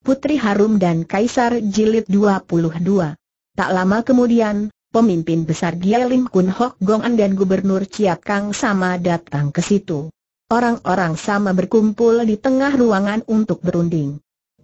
Putri Harum dan Kaisar Jilid 22. Tak lama kemudian, pemimpin besar Gia Lim Kun Hok Gong An dan Gubernur Chiat Kang sama datang ke situ. Orang-orang sama berkumpul di tengah ruangan untuk berunding.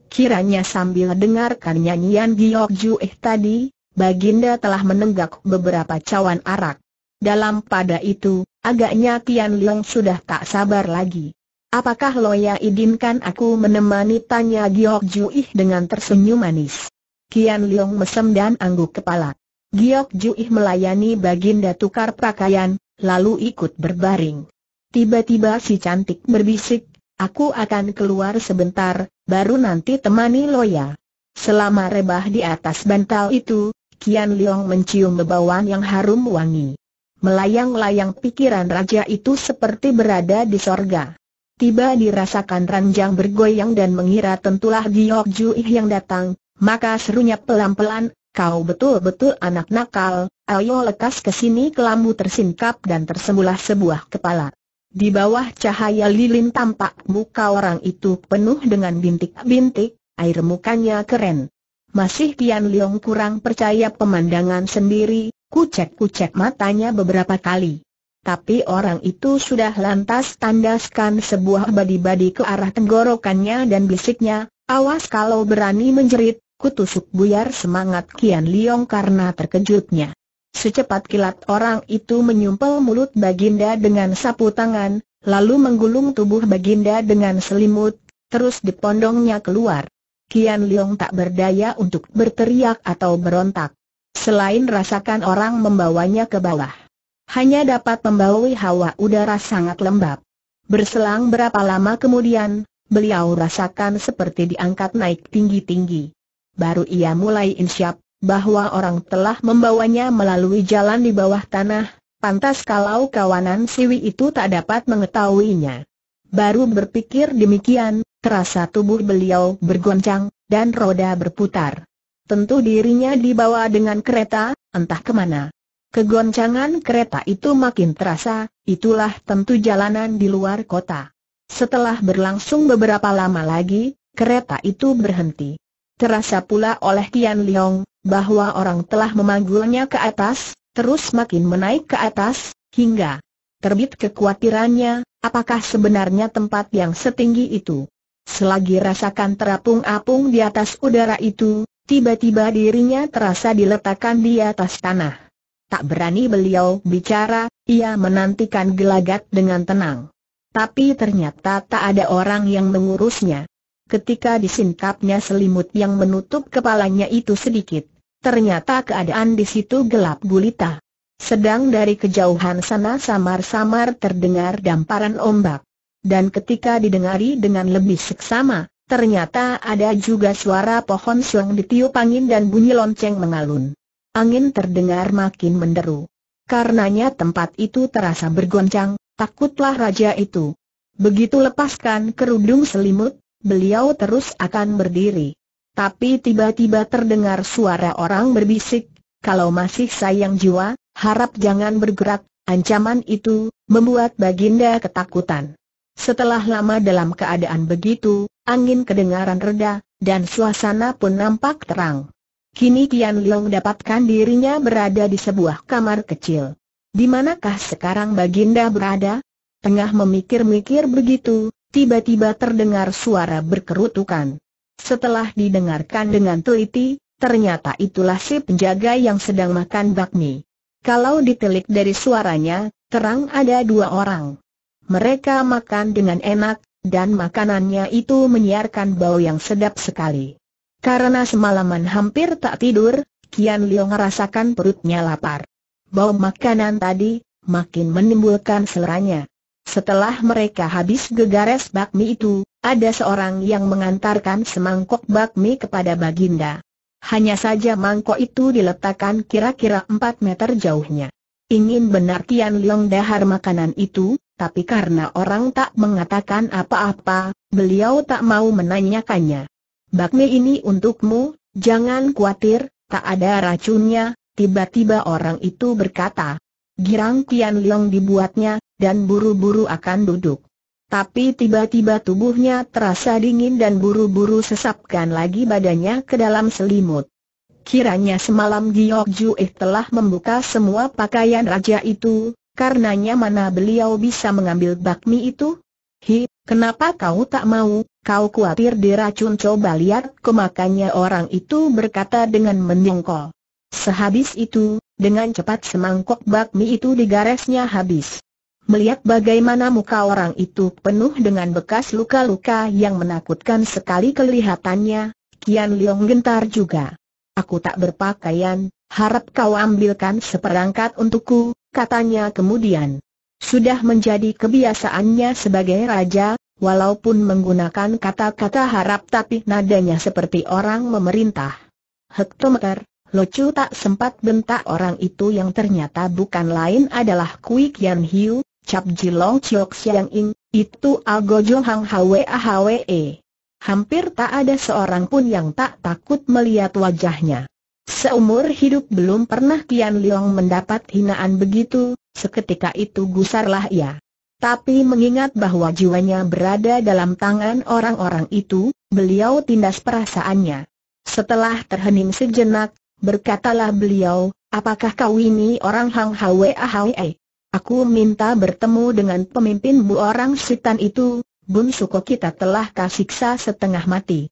Kiranya sambil dengarkan nyanyian Giok Ju eh tadi, Baginda telah menenggak beberapa cawan arak. Dalam pada itu, agaknya Tian Leong sudah tak sabar lagi. Apakah Loya idinkan aku menemani tanya Giok Juih dengan tersenyum manis? Kian Liong mesem dan angguk kepala. Giok Juih melayani baginda tukar pakaian, lalu ikut berbaring. Tiba-tiba si cantik berbisik, aku akan keluar sebentar, baru nanti temani Loya. Selama rebah di atas bantal itu, Kian Liong mencium bebauan yang harum wangi. Melayang-layang pikiran raja itu seperti berada di sorga tiba dirasakan ranjang bergoyang dan mengira tentulah Giok Jui yang datang, maka serunya pelan-pelan, kau betul-betul anak nakal, ayo lekas ke sini kelambu tersingkap dan tersembulah sebuah kepala. Di bawah cahaya lilin tampak muka orang itu penuh dengan bintik-bintik, air mukanya keren. Masih Tian Leong kurang percaya pemandangan sendiri, kucek-kucek matanya beberapa kali tapi orang itu sudah lantas tandaskan sebuah badi-badi ke arah tenggorokannya dan bisiknya, awas kalau berani menjerit, kutusuk buyar semangat Kian Liong karena terkejutnya. Secepat kilat orang itu menyumpel mulut Baginda dengan sapu tangan, lalu menggulung tubuh Baginda dengan selimut, terus dipondongnya keluar. Kian Liong tak berdaya untuk berteriak atau berontak. Selain rasakan orang membawanya ke bawah hanya dapat membaui hawa udara sangat lembab. Berselang berapa lama kemudian, beliau rasakan seperti diangkat naik tinggi-tinggi. Baru ia mulai insyap, bahwa orang telah membawanya melalui jalan di bawah tanah, pantas kalau kawanan siwi itu tak dapat mengetahuinya. Baru berpikir demikian, terasa tubuh beliau bergoncang, dan roda berputar. Tentu dirinya dibawa dengan kereta, entah kemana. Kegoncangan kereta itu makin terasa, itulah tentu jalanan di luar kota. Setelah berlangsung beberapa lama lagi, kereta itu berhenti. Terasa pula oleh Tian Liang bahwa orang telah memanggulnya ke atas, terus makin menaik ke atas, hingga terbit kekhawatirannya, apakah sebenarnya tempat yang setinggi itu. Selagi rasakan terapung-apung di atas udara itu, tiba-tiba dirinya terasa diletakkan di atas tanah tak berani beliau bicara, ia menantikan gelagat dengan tenang. Tapi ternyata tak ada orang yang mengurusnya. Ketika disingkapnya selimut yang menutup kepalanya itu sedikit, ternyata keadaan di situ gelap gulita. Sedang dari kejauhan sana samar-samar terdengar damparan ombak. Dan ketika didengari dengan lebih seksama, ternyata ada juga suara pohon suang ditiup angin dan bunyi lonceng mengalun angin terdengar makin menderu. Karenanya tempat itu terasa bergoncang, takutlah raja itu. Begitu lepaskan kerudung selimut, beliau terus akan berdiri. Tapi tiba-tiba terdengar suara orang berbisik, kalau masih sayang jiwa, harap jangan bergerak, ancaman itu, membuat Baginda ketakutan. Setelah lama dalam keadaan begitu, angin kedengaran reda, dan suasana pun nampak terang. Kini Tian Long dapatkan dirinya berada di sebuah kamar kecil. Di manakah sekarang Baginda berada? Tengah memikir-mikir begitu, tiba-tiba terdengar suara berkerutukan. Setelah didengarkan dengan teliti, ternyata itulah si penjaga yang sedang makan bakmi. Kalau ditelik dari suaranya, terang ada dua orang. Mereka makan dengan enak, dan makanannya itu menyiarkan bau yang sedap sekali. Karena semalaman hampir tak tidur, Kian Liu merasakan perutnya lapar. Bau makanan tadi, makin menimbulkan seleranya. Setelah mereka habis gegares bakmi itu, ada seorang yang mengantarkan semangkok bakmi kepada Baginda. Hanya saja mangkok itu diletakkan kira-kira 4 meter jauhnya. Ingin benar Kian Leong dahar makanan itu, tapi karena orang tak mengatakan apa-apa, beliau tak mau menanyakannya. Bakmi ini untukmu, jangan khawatir, tak ada racunnya, tiba-tiba orang itu berkata. Girang Kian Leong dibuatnya, dan buru-buru akan duduk. Tapi tiba-tiba tubuhnya terasa dingin dan buru-buru sesapkan lagi badannya ke dalam selimut. Kiranya semalam Giok Juih eh telah membuka semua pakaian raja itu, karenanya mana beliau bisa mengambil bakmi itu? Hi, Kenapa kau tak mau, kau khawatir diracun coba lihat kemakannya orang itu berkata dengan menyengkol. Sehabis itu, dengan cepat semangkok bakmi itu digaresnya habis. Melihat bagaimana muka orang itu penuh dengan bekas luka-luka yang menakutkan sekali kelihatannya, Kian Leong gentar juga. Aku tak berpakaian, harap kau ambilkan seperangkat untukku, katanya kemudian. Sudah menjadi kebiasaannya sebagai raja, walaupun menggunakan kata-kata harap tapi nadanya seperti orang memerintah. Hektometer, Locu tak sempat bentak orang itu yang ternyata bukan lain adalah Kui Kian Hiu, Cap Jilong Chiok Siang Ing, itu Algo Johang Hang Hwe Hwe. E. Hampir tak ada seorang pun yang tak takut melihat wajahnya. Seumur hidup belum pernah Kian Liang mendapat hinaan begitu, Seketika itu gusarlah ia. Tapi mengingat bahwa jiwanya berada dalam tangan orang-orang itu, beliau tindas perasaannya. Setelah terhening sejenak, berkatalah beliau, apakah kau ini orang Hang Hwe Ahwe? Aku minta bertemu dengan pemimpin bu orang setan itu, Bun Suko kita telah kasiksa setengah mati.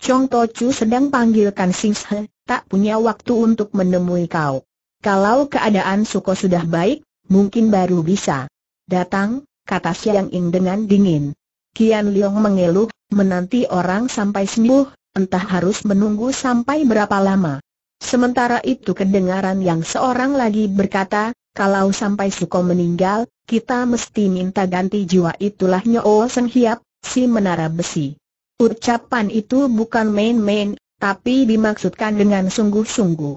Chong Chu sedang panggilkan Sing Se, tak punya waktu untuk menemui kau. Kalau keadaan Suko sudah baik, mungkin baru bisa. Datang, kata Siang Ing dengan dingin. Kian Liong mengeluh, menanti orang sampai sembuh, entah harus menunggu sampai berapa lama. Sementara itu kedengaran yang seorang lagi berkata, kalau sampai Suko meninggal, kita mesti minta ganti jiwa itulah Nyo Seng Hiap, si menara besi. Ucapan itu bukan main-main, tapi dimaksudkan dengan sungguh-sungguh.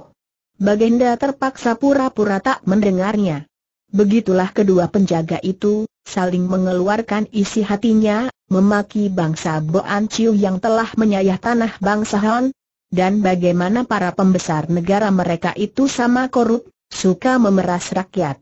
Baginda terpaksa pura-pura tak mendengarnya. Begitulah kedua penjaga itu, saling mengeluarkan isi hatinya, memaki bangsa Boan Chiu yang telah menyayah tanah bangsa Han, dan bagaimana para pembesar negara mereka itu sama korup, suka memeras rakyat.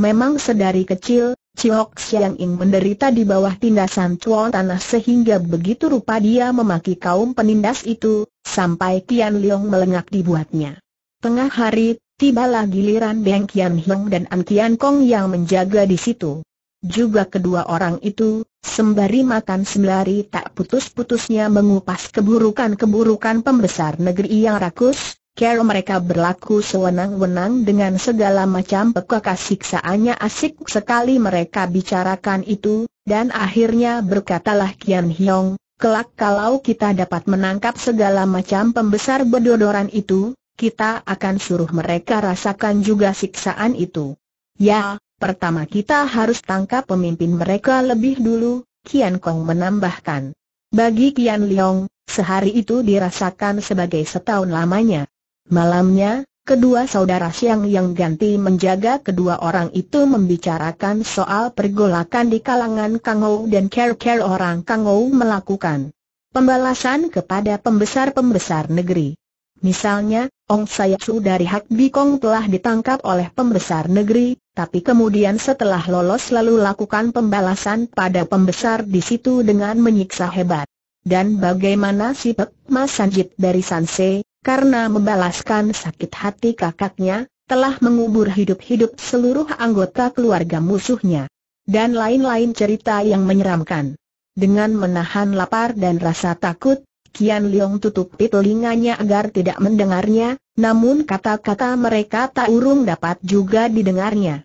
Memang sedari kecil, Chiok Xiang Ing menderita di bawah tindasan cuan tanah sehingga begitu rupa dia memaki kaum penindas itu, sampai Tian Liang melengak dibuatnya. Tengah hari, Tibalah giliran Beng Kian Hiong dan An Kian Kong yang menjaga di situ. Juga kedua orang itu, sembari makan sembari tak putus-putusnya mengupas keburukan-keburukan pembesar negeri yang rakus, Cara mereka berlaku sewenang-wenang dengan segala macam pekak siksaannya asik sekali mereka bicarakan itu, dan akhirnya berkatalah Kian Hiong, kelak kalau kita dapat menangkap segala macam pembesar bedodoran itu, kita akan suruh mereka rasakan juga siksaan itu. Ya, pertama kita harus tangkap pemimpin mereka lebih dulu, Kian Kong menambahkan. Bagi Kian Leong, sehari itu dirasakan sebagai setahun lamanya. Malamnya, kedua saudara Siang yang ganti menjaga kedua orang itu membicarakan soal pergolakan di kalangan Kangou dan care-care orang Kangou melakukan pembalasan kepada pembesar-pembesar negeri. Misalnya, Ong Sayaksu dari Hak Bikong telah ditangkap oleh pembesar negeri, tapi kemudian setelah lolos lalu lakukan pembalasan pada pembesar di situ dengan menyiksa hebat. Dan bagaimana si Pek Mas Sanjit dari Sanse, karena membalaskan sakit hati kakaknya, telah mengubur hidup-hidup seluruh anggota keluarga musuhnya. Dan lain-lain cerita yang menyeramkan. Dengan menahan lapar dan rasa takut, Kian Leong tutupi telinganya agar tidak mendengarnya, namun kata-kata mereka tak urung dapat juga didengarnya.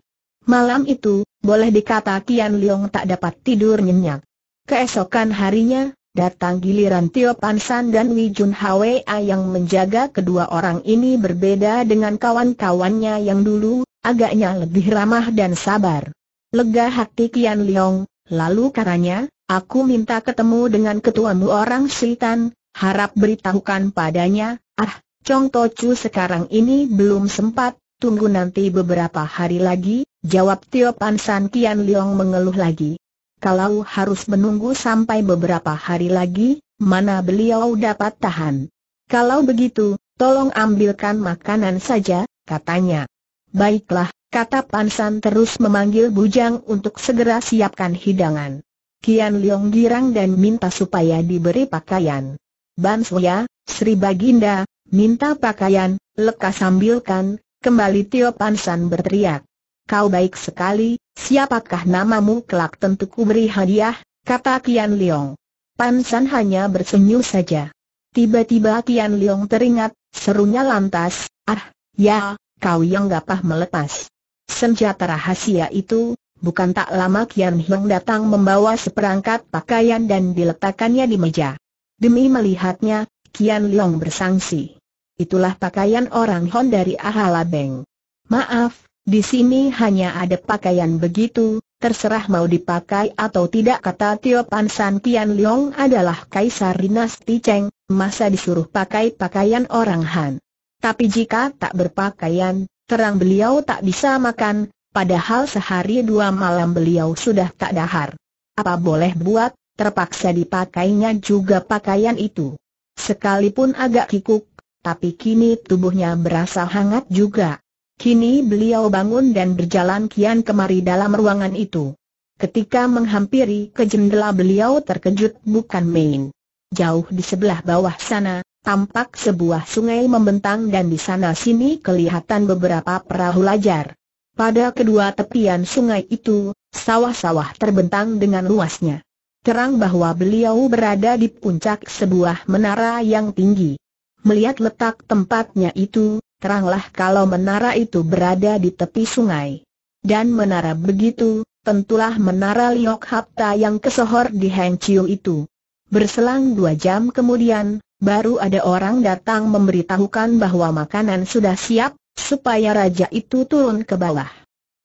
Malam itu, boleh dikata Kian Leong tak dapat tidur nyenyak. Keesokan harinya, datang giliran Tio Pansan dan Wi Jun Hwa yang menjaga kedua orang ini berbeda dengan kawan-kawannya yang dulu, agaknya lebih ramah dan sabar. Lega hati Kian Leong, lalu karanya. Aku minta ketemu dengan ketuamu orang Sultan, harap beritahukan padanya, ah, Chong Tochu sekarang ini belum sempat, tunggu nanti beberapa hari lagi, jawab Tio Pan San Kian Liang mengeluh lagi. Kalau harus menunggu sampai beberapa hari lagi, mana beliau dapat tahan. Kalau begitu, tolong ambilkan makanan saja, katanya. Baiklah, kata Pansan terus memanggil Bujang untuk segera siapkan hidangan. Kian Leong girang dan minta supaya diberi pakaian. Suya, Sri Baginda, minta pakaian, Lekas sambilkan, kembali Tio Pansan berteriak. Kau baik sekali, siapakah namamu kelak tentu ku beri hadiah, kata Kian Leong. Pansan hanya bersenyum saja. Tiba-tiba Kian Leong teringat, serunya lantas, ah, ya, kau yang gapah melepas. Senjata rahasia itu, Bukan tak lama Kian Hiong datang membawa seperangkat pakaian dan diletakkannya di meja. Demi melihatnya, Kian Leong bersangsi. Itulah pakaian orang Hon dari Ahala Beng. Maaf, di sini hanya ada pakaian begitu, terserah mau dipakai atau tidak kata Tio Pan San Kian Leong adalah kaisar dinasti Cheng, masa disuruh pakai pakaian orang Han. Tapi jika tak berpakaian, terang beliau tak bisa makan, Padahal sehari dua malam beliau sudah tak dahar. Apa boleh buat, terpaksa dipakainya juga pakaian itu. Sekalipun agak kikuk, tapi kini tubuhnya berasa hangat juga. Kini beliau bangun dan berjalan kian kemari dalam ruangan itu. Ketika menghampiri ke jendela beliau terkejut bukan main. Jauh di sebelah bawah sana, tampak sebuah sungai membentang dan di sana sini kelihatan beberapa perahu lajar. Pada kedua tepian sungai itu, sawah-sawah terbentang dengan luasnya. Terang bahwa beliau berada di puncak sebuah menara yang tinggi. Melihat letak tempatnya itu, teranglah kalau menara itu berada di tepi sungai. Dan menara begitu, tentulah menara Liok Hapta yang kesohor di Heng Chiu itu. Berselang dua jam kemudian, baru ada orang datang memberitahukan bahwa makanan sudah siap, supaya raja itu turun ke bawah.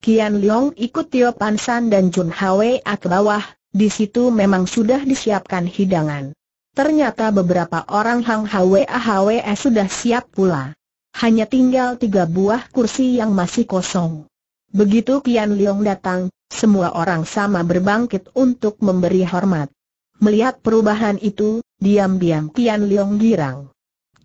Kian Liong ikut Tio Pan San dan Jun Hwee ke bawah, di situ memang sudah disiapkan hidangan. Ternyata beberapa orang Hang Hwa Hwee ah sudah siap pula. Hanya tinggal tiga buah kursi yang masih kosong. Begitu Kian Liong datang, semua orang sama berbangkit untuk memberi hormat. Melihat perubahan itu, diam-diam Kian Liong girang.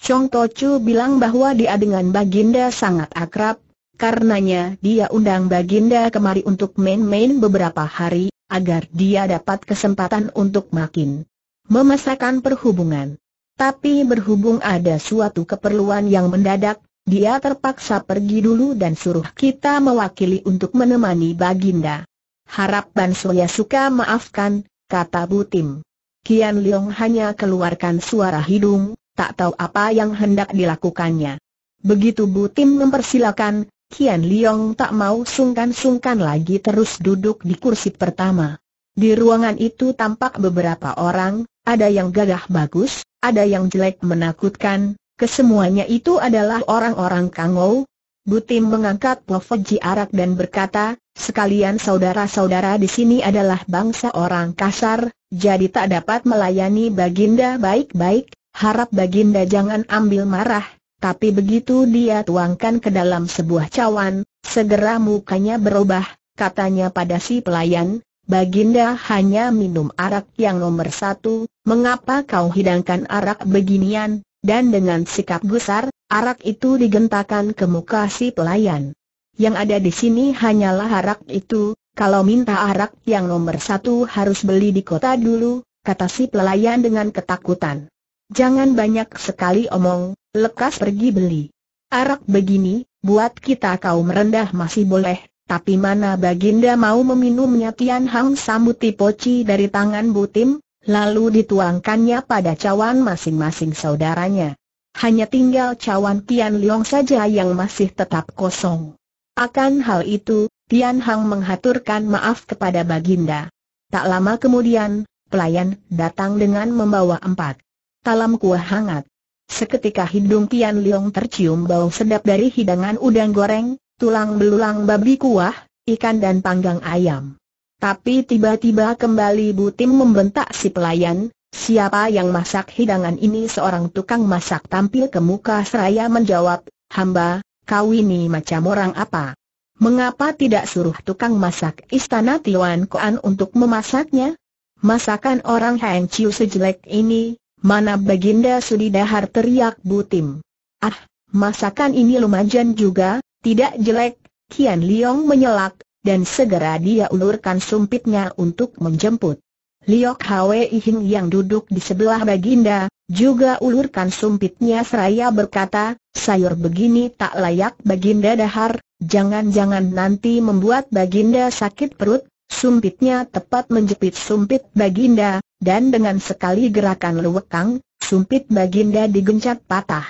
Chong Tochu bilang bahwa dia dengan Baginda sangat akrab, karenanya dia undang Baginda kemari untuk main-main beberapa hari, agar dia dapat kesempatan untuk makin memasakkan perhubungan. Tapi berhubung ada suatu keperluan yang mendadak, dia terpaksa pergi dulu dan suruh kita mewakili untuk menemani Baginda. Harap Bansoya suka maafkan, kata Butim. Kian Leong hanya keluarkan suara hidung, tak tahu apa yang hendak dilakukannya. Begitu Bu Tim mempersilakan, Kian Liong tak mau sungkan-sungkan lagi terus duduk di kursi pertama. Di ruangan itu tampak beberapa orang, ada yang gagah bagus, ada yang jelek menakutkan, kesemuanya itu adalah orang-orang Kangou. Tim mengangkat Pofoji Arak dan berkata, sekalian saudara-saudara di sini adalah bangsa orang kasar, jadi tak dapat melayani baginda baik-baik, Harap Baginda jangan ambil marah, tapi begitu dia tuangkan ke dalam sebuah cawan, segera mukanya berubah, katanya pada si pelayan, Baginda hanya minum arak yang nomor satu, mengapa kau hidangkan arak beginian? Dan dengan sikap gusar, arak itu digentakan ke muka si pelayan. Yang ada di sini hanyalah arak itu, kalau minta arak yang nomor satu harus beli di kota dulu, kata si pelayan dengan ketakutan. Jangan banyak sekali omong, lekas pergi beli. Arak begini, buat kita kaum rendah masih boleh, tapi mana baginda mau meminumnya Tian Hang sambuti poci dari tangan Butim, lalu dituangkannya pada cawan masing-masing saudaranya. Hanya tinggal cawan Tian Liong saja yang masih tetap kosong. Akan hal itu, Tian Hang menghaturkan maaf kepada baginda. Tak lama kemudian, pelayan datang dengan membawa empat talam kuah hangat. Seketika hidung Tian Liang tercium bau sedap dari hidangan udang goreng, tulang belulang babi kuah, ikan dan panggang ayam. Tapi tiba-tiba kembali Butim membentak si pelayan, siapa yang masak hidangan ini seorang tukang masak tampil ke muka seraya menjawab, hamba, kau ini macam orang apa? Mengapa tidak suruh tukang masak istana Tiwan Koan untuk memasaknya? Masakan orang Heng Chiu sejelek ini, Mana Baginda dahar teriak Butim. Ah, masakan ini lumajan juga, tidak jelek, Kian Liong menyelak, dan segera dia ulurkan sumpitnya untuk menjemput. Liok Hwe ihing yang duduk di sebelah Baginda, juga ulurkan sumpitnya seraya berkata, sayur begini tak layak Baginda dahar, jangan-jangan nanti membuat Baginda sakit perut, sumpitnya tepat menjepit sumpit Baginda, dan dengan sekali gerakan luwekang, sumpit Baginda digencat patah.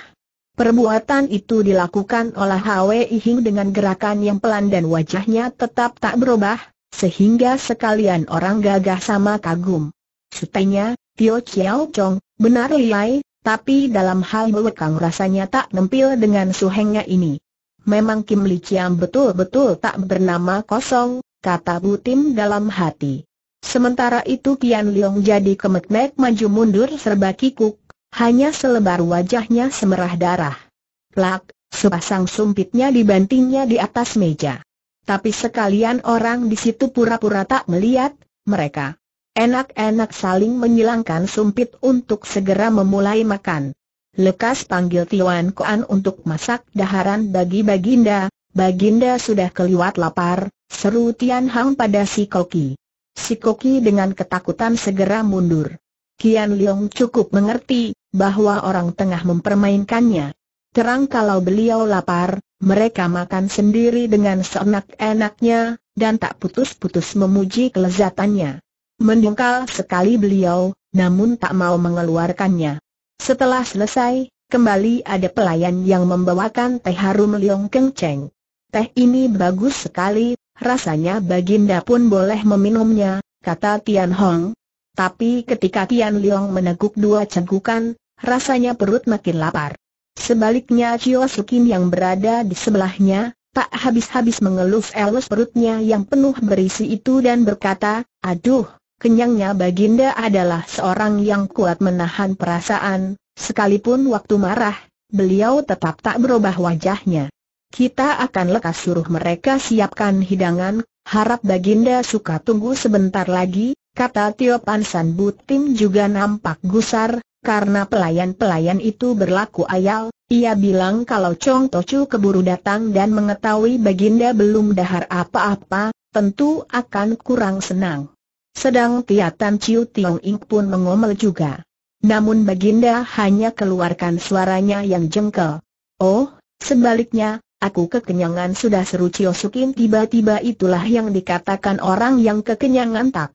Perbuatan itu dilakukan oleh Hwe ihing dengan gerakan yang pelan dan wajahnya tetap tak berubah, sehingga sekalian orang gagah sama kagum. Sutenya, Tio Chiao Chong, benar liai, tapi dalam hal luwekang rasanya tak nempil dengan suhengnya ini. Memang Kim Li Chiam betul-betul tak bernama kosong, kata Bu Tim dalam hati. Sementara itu Kian Leong jadi kemek-mek maju mundur serba kikuk, hanya selebar wajahnya semerah darah. Plak, sepasang sumpitnya dibantingnya di atas meja. Tapi sekalian orang di situ pura-pura tak melihat, mereka enak-enak saling menyilangkan sumpit untuk segera memulai makan. Lekas panggil Tiwan Koan untuk masak daharan bagi Baginda, Baginda sudah keliwat lapar, seru Tian Hang pada si Koki. Si Koki dengan ketakutan segera mundur. Kian Leong cukup mengerti bahwa orang tengah mempermainkannya. Terang kalau beliau lapar, mereka makan sendiri dengan seenak-enaknya, dan tak putus-putus memuji kelezatannya. Mendungkal sekali beliau, namun tak mau mengeluarkannya. Setelah selesai, kembali ada pelayan yang membawakan teh harum Leong Keng Cheng. Teh ini bagus sekali, Rasanya Baginda pun boleh meminumnya, kata Tian Hong. Tapi ketika Tian Liang meneguk dua cengkukan, rasanya perut makin lapar. Sebaliknya Chiu Sukin yang berada di sebelahnya, tak habis-habis mengelus-elus perutnya yang penuh berisi itu dan berkata, Aduh, kenyangnya Baginda adalah seorang yang kuat menahan perasaan, sekalipun waktu marah, beliau tetap tak berubah wajahnya. Kita akan lekas suruh mereka siapkan hidangan, harap Baginda suka tunggu sebentar lagi, kata Tio Pan San Butim juga nampak gusar, karena pelayan-pelayan itu berlaku ayal, ia bilang kalau Chong Tochu keburu datang dan mengetahui Baginda belum dahar apa-apa, tentu akan kurang senang. Sedang Tiatan Chiu Tiong Ing pun mengomel juga. Namun Baginda hanya keluarkan suaranya yang jengkel. Oh, sebaliknya, Aku kekenyangan sudah seru Ciosukin tiba-tiba itulah yang dikatakan orang yang kekenyangan tak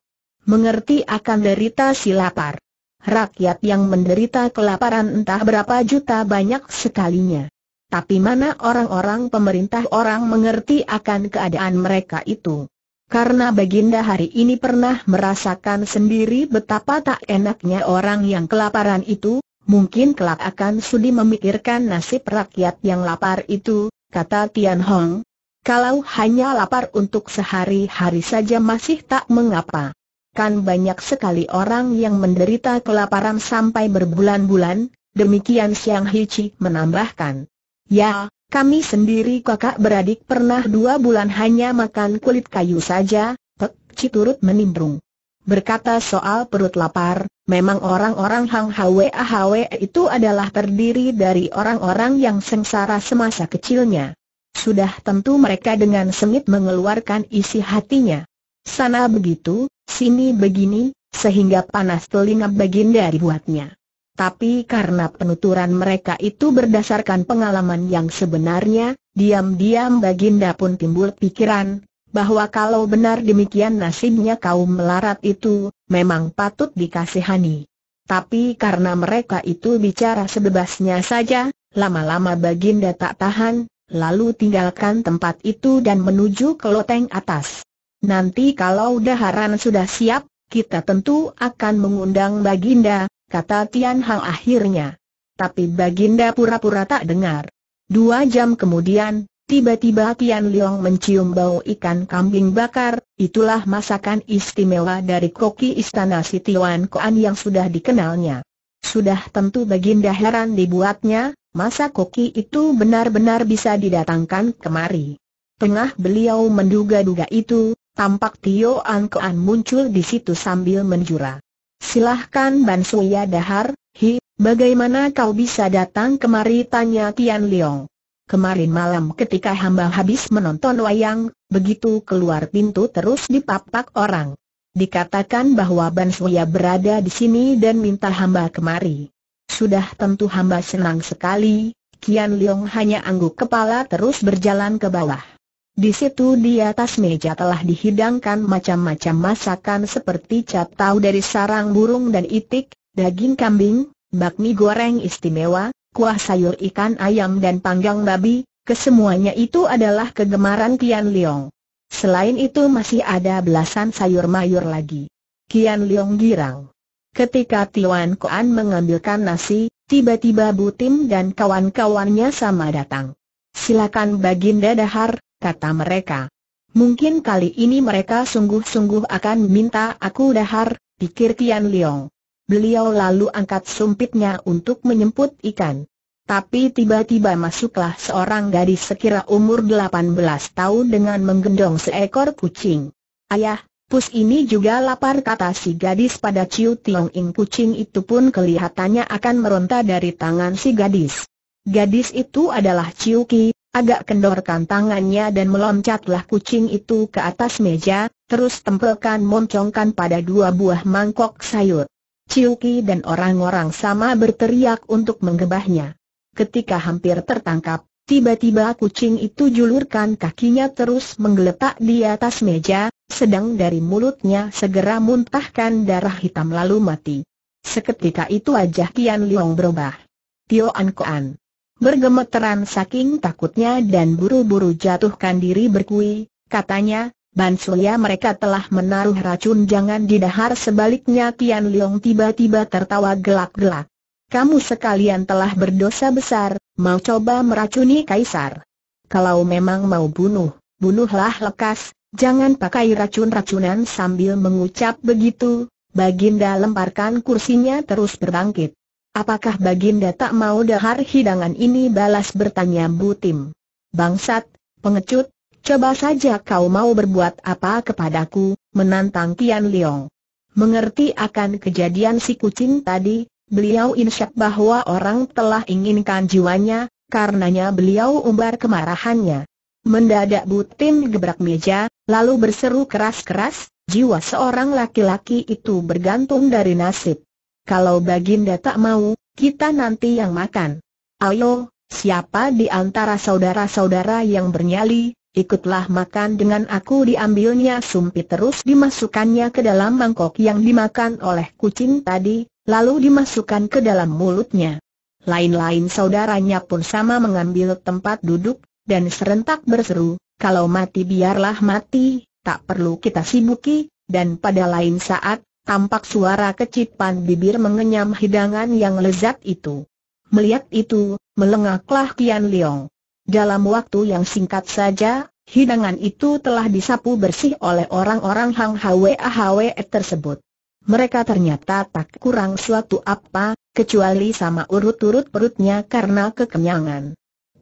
mengerti akan derita si lapar. Rakyat yang menderita kelaparan entah berapa juta banyak sekalinya. Tapi mana orang-orang pemerintah orang mengerti akan keadaan mereka itu. Karena Baginda hari ini pernah merasakan sendiri betapa tak enaknya orang yang kelaparan itu, mungkin kelak akan sudi memikirkan nasib rakyat yang lapar itu, kata Tian Hong. Kalau hanya lapar untuk sehari-hari saja masih tak mengapa. Kan banyak sekali orang yang menderita kelaparan sampai berbulan-bulan, demikian Siang Hici menambahkan. Ya, kami sendiri kakak beradik pernah dua bulan hanya makan kulit kayu saja, Pek Citurut turut menimbrung berkata soal perut lapar, memang orang-orang Hang Hwe Hwe itu adalah terdiri dari orang-orang yang sengsara semasa kecilnya. Sudah tentu mereka dengan sengit mengeluarkan isi hatinya. Sana begitu, sini begini, sehingga panas telinga baginda dibuatnya. Tapi karena penuturan mereka itu berdasarkan pengalaman yang sebenarnya, diam-diam Baginda pun timbul pikiran, bahwa kalau benar demikian nasibnya kaum melarat itu, memang patut dikasihani. Tapi karena mereka itu bicara sebebasnya saja, lama-lama Baginda tak tahan, lalu tinggalkan tempat itu dan menuju ke loteng atas. Nanti kalau daharan sudah siap, kita tentu akan mengundang Baginda, kata Tian Hang akhirnya. Tapi Baginda pura-pura tak dengar. Dua jam kemudian, Tiba-tiba Tian Liang mencium bau ikan kambing bakar, itulah masakan istimewa dari koki istana Sitiwan Kuan yang sudah dikenalnya. Sudah tentu Baginda heran dibuatnya, masa koki itu benar-benar bisa didatangkan kemari. Tengah beliau menduga-duga itu, tampak Tio An Koan muncul di situ sambil menjura. Silahkan Suya Dahar, hi, bagaimana kau bisa datang kemari tanya Tian Liang. Kemarin malam ketika hamba habis menonton wayang, begitu keluar pintu terus dipapak orang. Dikatakan bahwa Bansuya berada di sini dan minta hamba kemari. Sudah tentu hamba senang sekali, Kian Leong hanya angguk kepala terus berjalan ke bawah. Di situ di atas meja telah dihidangkan macam-macam masakan seperti cap tahu dari sarang burung dan itik, daging kambing, bakmi goreng istimewa, kuah sayur ikan ayam dan panggang babi, kesemuanya itu adalah kegemaran Kian Leong. Selain itu masih ada belasan sayur mayur lagi. Kian Leong girang. Ketika Tiwan Koan mengambilkan nasi, tiba-tiba Butim dan kawan-kawannya sama datang. Silakan Baginda Dahar, kata mereka. Mungkin kali ini mereka sungguh-sungguh akan minta aku dahar, pikir Kian Leong. Beliau lalu angkat sumpitnya untuk menyemput ikan. Tapi tiba-tiba masuklah seorang gadis sekira umur 18 tahun dengan menggendong seekor kucing. Ayah, pus ini juga lapar kata si gadis pada Ciu Tiong Ing kucing itu pun kelihatannya akan meronta dari tangan si gadis. Gadis itu adalah Ciu Ki, agak kendorkan tangannya dan meloncatlah kucing itu ke atas meja, terus tempelkan moncongkan pada dua buah mangkok sayur. Ciuki dan orang-orang sama berteriak untuk menggebahnya. Ketika hampir tertangkap, tiba-tiba kucing itu julurkan kakinya terus menggeletak di atas meja, sedang dari mulutnya segera muntahkan darah hitam lalu mati. Seketika itu wajah Kian Liong berubah. Tio An Koan. Bergemeteran saking takutnya dan buru-buru jatuhkan diri berkui, katanya, Bansulnya mereka telah menaruh racun jangan didahar. sebaliknya Tian Leong tiba-tiba tertawa gelap-gelap. Kamu sekalian telah berdosa besar, mau coba meracuni Kaisar. Kalau memang mau bunuh, bunuhlah lekas, jangan pakai racun-racunan sambil mengucap begitu. Baginda lemparkan kursinya terus berbangkit. Apakah Baginda tak mau dahar hidangan ini balas bertanya Butim. Bangsat, pengecut, Coba saja kau mau berbuat apa kepadaku, menantang Kian Liang. Mengerti akan kejadian si kucing tadi, beliau insyak bahwa orang telah inginkan jiwanya, karenanya beliau umbar kemarahannya. Mendadak Butin gebrak meja, lalu berseru keras-keras, jiwa seorang laki-laki itu bergantung dari nasib. Kalau Baginda tak mau, kita nanti yang makan. Ayo, siapa di antara saudara-saudara yang bernyali, Ikutlah makan dengan aku diambilnya sumpit terus dimasukkannya ke dalam mangkok yang dimakan oleh kucing tadi, lalu dimasukkan ke dalam mulutnya. Lain-lain saudaranya pun sama mengambil tempat duduk, dan serentak berseru, kalau mati biarlah mati, tak perlu kita sibuki, dan pada lain saat, tampak suara kecipan bibir mengenyam hidangan yang lezat itu. Melihat itu, melengaklah Kian Leong. Dalam waktu yang singkat saja, hidangan itu telah disapu bersih oleh orang-orang Hang Hwe Hwe tersebut. Mereka ternyata tak kurang suatu apa, kecuali sama urut-urut perutnya karena kekenyangan.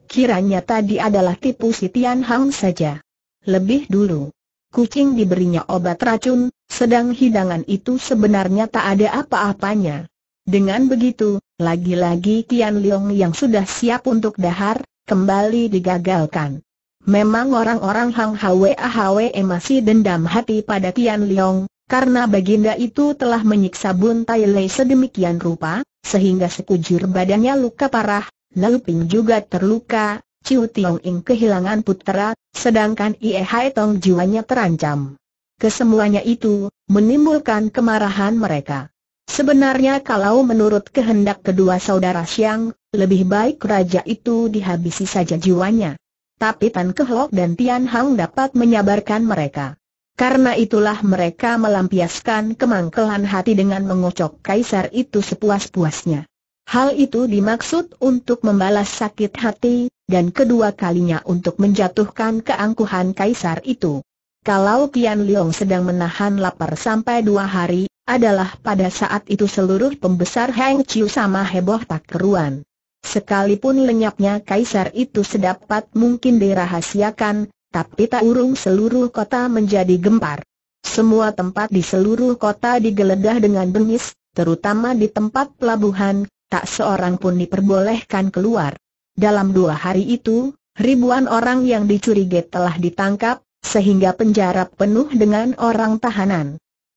Kiranya tadi adalah tipu si Tian Hang saja. Lebih dulu, kucing diberinya obat racun, sedang hidangan itu sebenarnya tak ada apa-apanya. Dengan begitu, lagi-lagi Tian Leong yang sudah siap untuk dahar, kembali digagalkan. Memang orang-orang Hang Hwe Hwe masih dendam hati pada Tian Liang, karena baginda itu telah menyiksa Bun Tai Lei sedemikian rupa, sehingga sekujur badannya luka parah, lalu Ping juga terluka, Ciu Tiong Ing kehilangan putera, sedangkan Ie Hai Tong jiwanya terancam. Kesemuanya itu, menimbulkan kemarahan mereka. Sebenarnya kalau menurut kehendak kedua saudara Siang, lebih baik raja itu dihabisi saja jiwanya. Tapi Tan Kehlok dan Tian Hang dapat menyabarkan mereka. Karena itulah mereka melampiaskan kemangkelan hati dengan mengocok kaisar itu sepuas-puasnya. Hal itu dimaksud untuk membalas sakit hati, dan kedua kalinya untuk menjatuhkan keangkuhan kaisar itu. Kalau Tian Liong sedang menahan lapar sampai dua hari, adalah pada saat itu seluruh pembesar Heng Chiu sama heboh tak keruan. Sekalipun lenyapnya kaisar itu sedapat mungkin dirahasiakan, tapi tak urung seluruh kota menjadi gempar. Semua tempat di seluruh kota digeledah dengan bengis, terutama di tempat pelabuhan, tak seorang pun diperbolehkan keluar. Dalam dua hari itu, ribuan orang yang dicurigai telah ditangkap, sehingga penjara penuh dengan orang tahanan.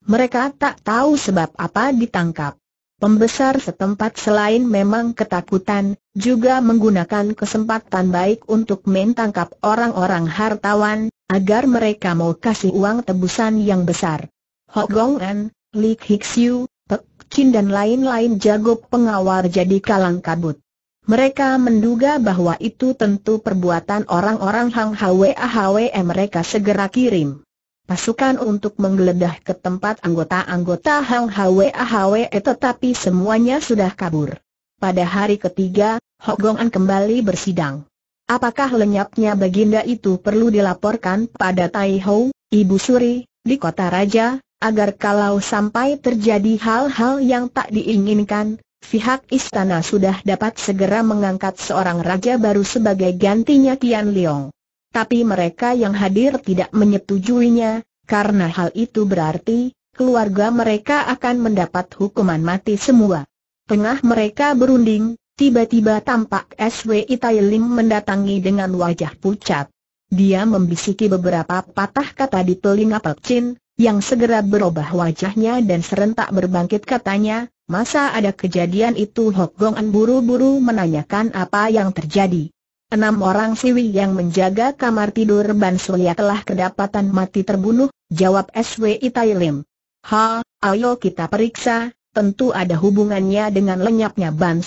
Mereka tak tahu sebab apa ditangkap. Pembesar setempat selain memang ketakutan, juga menggunakan kesempatan baik untuk mentangkap orang-orang hartawan, agar mereka mau kasih uang tebusan yang besar. Hok Gong An, Li Hixiu, Pek Chin dan lain-lain jago pengawar jadi kalang kabut. Mereka menduga bahwa itu tentu perbuatan orang-orang Hang Hwa Hwa mereka segera kirim pasukan untuk menggeledah ke tempat anggota-anggota Hang Hwe Hwe eh, tetapi semuanya sudah kabur. Pada hari ketiga, An kembali bersidang. Apakah lenyapnya Baginda itu perlu dilaporkan pada Tai Ho, Ibu Suri, di kota raja, agar kalau sampai terjadi hal-hal yang tak diinginkan, pihak istana sudah dapat segera mengangkat seorang raja baru sebagai gantinya Tian Leong tapi mereka yang hadir tidak menyetujuinya, karena hal itu berarti, keluarga mereka akan mendapat hukuman mati semua. Tengah mereka berunding, tiba-tiba tampak SW Itailim mendatangi dengan wajah pucat. Dia membisiki beberapa patah kata di telinga Chin, yang segera berubah wajahnya dan serentak berbangkit katanya, Masa ada kejadian itu Hok Gong An buru-buru menanyakan apa yang terjadi. Enam orang siwi yang menjaga kamar tidur Ban telah kedapatan mati terbunuh, jawab SW Itailim. Ha, ayo kita periksa, tentu ada hubungannya dengan lenyapnya Ban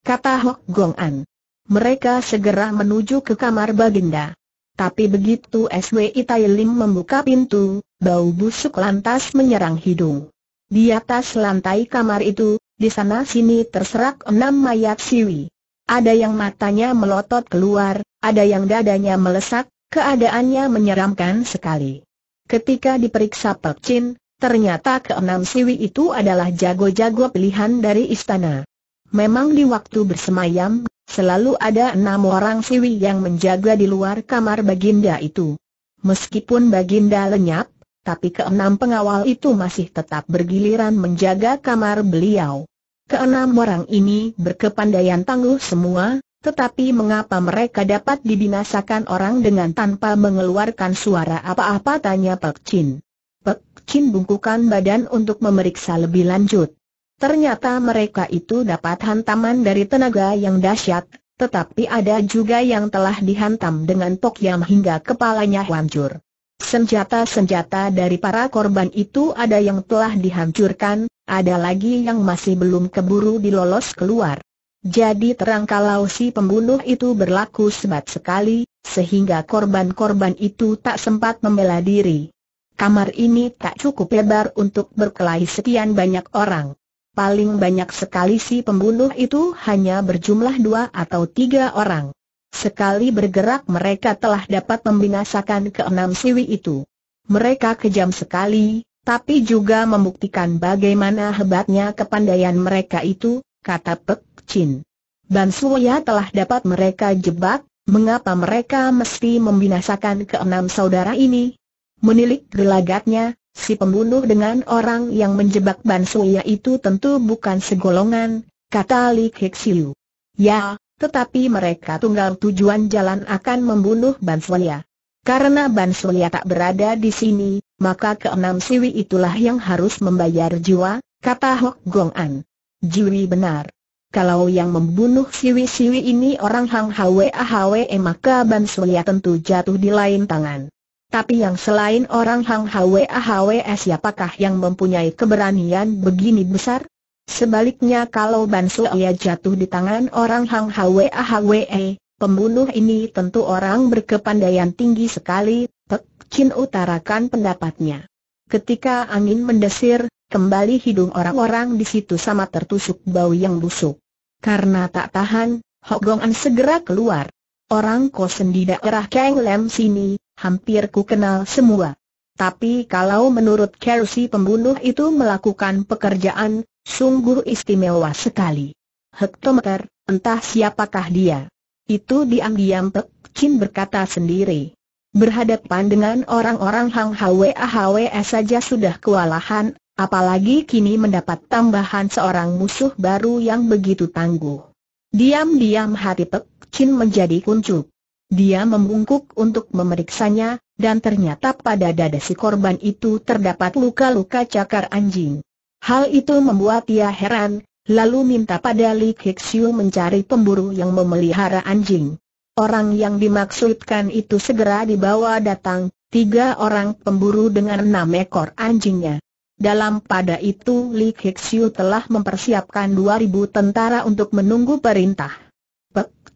kata Hok Gong An. Mereka segera menuju ke kamar Baginda. Tapi begitu SW Itailim membuka pintu, bau busuk lantas menyerang hidung. Di atas lantai kamar itu, di sana sini terserak enam mayat siwi. Ada yang matanya melotot keluar, ada yang dadanya melesak, keadaannya menyeramkan sekali. Ketika diperiksa Chin, ternyata keenam siwi itu adalah jago-jago pilihan dari istana. Memang di waktu bersemayam, selalu ada enam orang siwi yang menjaga di luar kamar Baginda itu. Meskipun Baginda lenyap, tapi keenam pengawal itu masih tetap bergiliran menjaga kamar beliau. Keenam orang ini berkepandaian tangguh semua, tetapi mengapa mereka dapat dibinasakan orang dengan tanpa mengeluarkan suara apa-apa tanya Pek Chin. Pek Chin bungkukan badan untuk memeriksa lebih lanjut. Ternyata mereka itu dapat hantaman dari tenaga yang dahsyat, tetapi ada juga yang telah dihantam dengan tok hingga kepalanya hancur. Senjata-senjata dari para korban itu ada yang telah dihancurkan, ada lagi yang masih belum keburu dilolos keluar. Jadi terang kalau si pembunuh itu berlaku sebat sekali, sehingga korban-korban itu tak sempat membela diri. Kamar ini tak cukup lebar untuk berkelahi sekian banyak orang. Paling banyak sekali si pembunuh itu hanya berjumlah dua atau tiga orang. Sekali bergerak mereka telah dapat membinasakan keenam siwi itu. Mereka kejam sekali, tapi juga membuktikan bagaimana hebatnya kepandaian mereka itu, kata Pek Chin. Bansuya telah dapat mereka jebak, mengapa mereka mesti membinasakan keenam saudara ini? Menilik gelagatnya, si pembunuh dengan orang yang menjebak Bansuya itu tentu bukan segolongan, kata Li Hexiu. Ya, tetapi mereka tunggal tujuan jalan akan membunuh Bansulia. Ya. Karena Bansulia ya tak berada di sini, maka keenam siwi itulah yang harus membayar jiwa, kata Hok Gong An. Jiwi benar. Kalau yang membunuh siwi-siwi ini orang Hang Hwe Ahwe eh, maka Bansulia ya tentu jatuh di lain tangan. Tapi yang selain orang Hang Hwe Ahwe eh, siapakah yang mempunyai keberanian begini besar? Sebaliknya kalau Bansu ia jatuh di tangan orang Hang Hwe Hwe, eh, pembunuh ini tentu orang berkepandaian tinggi sekali, Pek Chin utarakan pendapatnya. Ketika angin mendesir, kembali hidung orang-orang di situ sama tertusuk bau yang busuk. Karena tak tahan, Hok Gong An segera keluar. Orang kosen di daerah Kang Lem sini, hampir ku kenal semua. Tapi kalau menurut Kersi pembunuh itu melakukan pekerjaan, sungguh istimewa sekali. Hektometer, entah siapakah dia. Itu diam-diam Pek Chin berkata sendiri. Berhadapan dengan orang-orang Hang Hwe hwa saja sudah kewalahan, apalagi kini mendapat tambahan seorang musuh baru yang begitu tangguh. Diam-diam hati Pek Chin menjadi kuncup. Dia membungkuk untuk memeriksanya, dan ternyata pada dada si korban itu terdapat luka-luka cakar anjing. Hal itu membuat dia heran, lalu minta pada Li Kixiu mencari pemburu yang memelihara anjing. Orang yang dimaksudkan itu segera dibawa datang, tiga orang pemburu dengan enam ekor anjingnya. Dalam pada itu Li Kixiu telah mempersiapkan 2000 tentara untuk menunggu perintah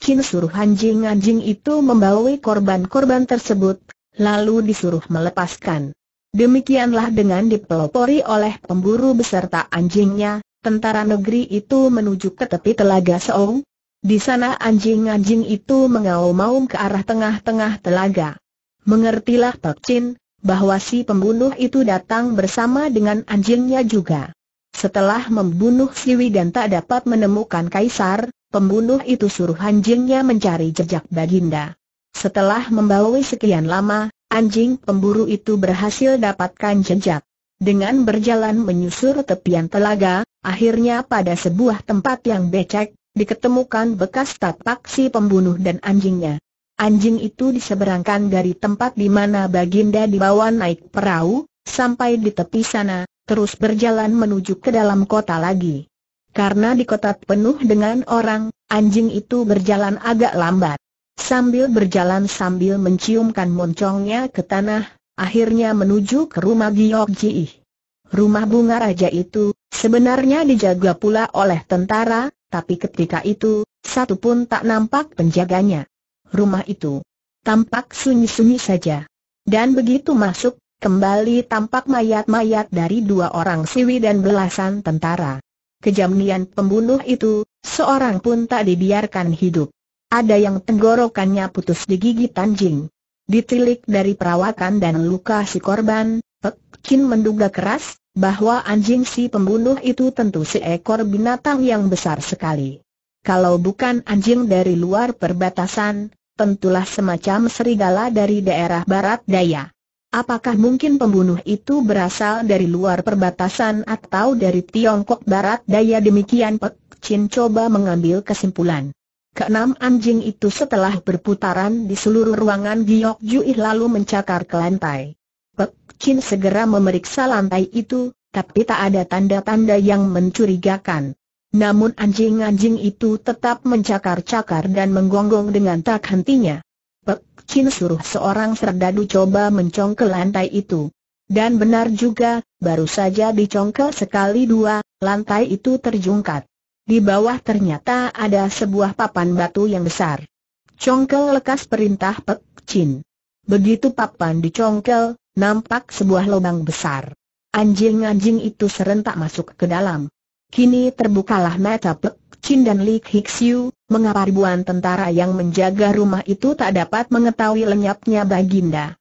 suruh anjing-anjing itu membawa korban-korban tersebut, lalu disuruh melepaskan. Demikianlah dengan dipelopori oleh pemburu beserta anjingnya, tentara negeri itu menuju ke tepi telaga Seong. Di sana anjing-anjing itu mengaum-aum ke arah tengah-tengah telaga. Mengertilah Pak Chin, bahwa si pembunuh itu datang bersama dengan anjingnya juga. Setelah membunuh Siwi dan tak dapat menemukan Kaisar, Pembunuh itu suruh anjingnya mencari jejak Baginda. Setelah membawa sekian lama, anjing pemburu itu berhasil dapatkan jejak. Dengan berjalan menyusur tepian telaga, akhirnya pada sebuah tempat yang becek, diketemukan bekas tapak si pembunuh dan anjingnya. Anjing itu diseberangkan dari tempat di mana Baginda dibawa naik perahu, sampai di tepi sana, terus berjalan menuju ke dalam kota lagi. Karena di kota penuh dengan orang, anjing itu berjalan agak lambat. Sambil berjalan sambil menciumkan moncongnya ke tanah, akhirnya menuju ke rumah Giok Ji. Rumah bunga raja itu, sebenarnya dijaga pula oleh tentara, tapi ketika itu, satu pun tak nampak penjaganya. Rumah itu tampak sunyi-sunyi saja. Dan begitu masuk, kembali tampak mayat-mayat dari dua orang siwi dan belasan tentara kejamnian pembunuh itu, seorang pun tak dibiarkan hidup. Ada yang tenggorokannya putus digigit anjing. Ditilik dari perawakan dan luka si korban, Pek Chin menduga keras, bahwa anjing si pembunuh itu tentu seekor binatang yang besar sekali. Kalau bukan anjing dari luar perbatasan, tentulah semacam serigala dari daerah barat daya. Apakah mungkin pembunuh itu berasal dari luar perbatasan atau dari Tiongkok Barat daya demikian Pek Chin coba mengambil kesimpulan. Keenam anjing itu setelah berputaran di seluruh ruangan Giok Yui lalu mencakar ke lantai. Pek Chin segera memeriksa lantai itu, tapi tak ada tanda-tanda yang mencurigakan. Namun anjing-anjing itu tetap mencakar-cakar dan menggonggong dengan tak hentinya. Chin suruh seorang serdadu coba mencongkel lantai itu. Dan benar juga, baru saja dicongkel sekali dua, lantai itu terjungkat. Di bawah ternyata ada sebuah papan batu yang besar. Congkel lekas perintah Pek Chin. Begitu papan dicongkel, nampak sebuah lubang besar. Anjing-anjing itu serentak masuk ke dalam. Kini terbukalah mata Pek Chin dan Li Hixiu, mengapa ribuan tentara yang menjaga rumah itu tak dapat mengetahui lenyapnya Baginda.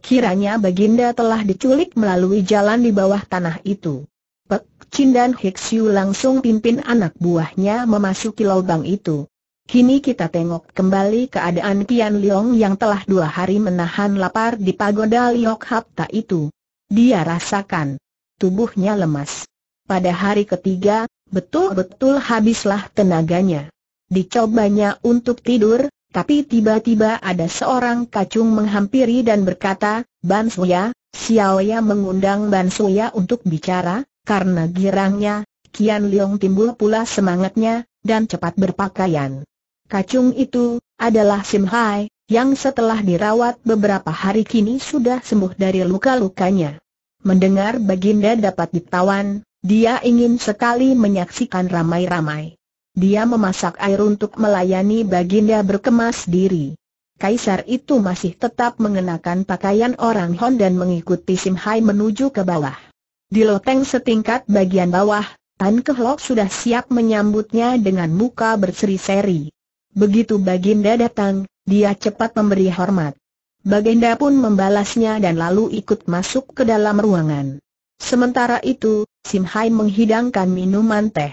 Kiranya Baginda telah diculik melalui jalan di bawah tanah itu. Pek Chin dan Hixiu langsung pimpin anak buahnya memasuki lubang itu. Kini kita tengok kembali keadaan Kian Liong yang telah dua hari menahan lapar di pagoda Liok Hapta itu. Dia rasakan tubuhnya lemas. Pada hari ketiga, betul-betul habislah tenaganya. Dicobanya untuk tidur, tapi tiba-tiba ada seorang kacung menghampiri dan berkata, Ban Suya, Xiaoya mengundang Ban Suya untuk bicara, karena girangnya, Kian Leong timbul pula semangatnya, dan cepat berpakaian. Kacung itu, adalah Sim Hai, yang setelah dirawat beberapa hari kini sudah sembuh dari luka-lukanya. Mendengar Baginda dapat ditawan, dia ingin sekali menyaksikan ramai-ramai. Dia memasak air untuk melayani baginda berkemas diri. Kaisar itu masih tetap mengenakan pakaian orang Hon dan mengikuti Sim Hai menuju ke bawah. Di loteng setingkat bagian bawah, Tan Kehlok sudah siap menyambutnya dengan muka berseri-seri. Begitu baginda datang, dia cepat memberi hormat. Baginda pun membalasnya dan lalu ikut masuk ke dalam ruangan. Sementara itu, Sim Hai menghidangkan minuman teh.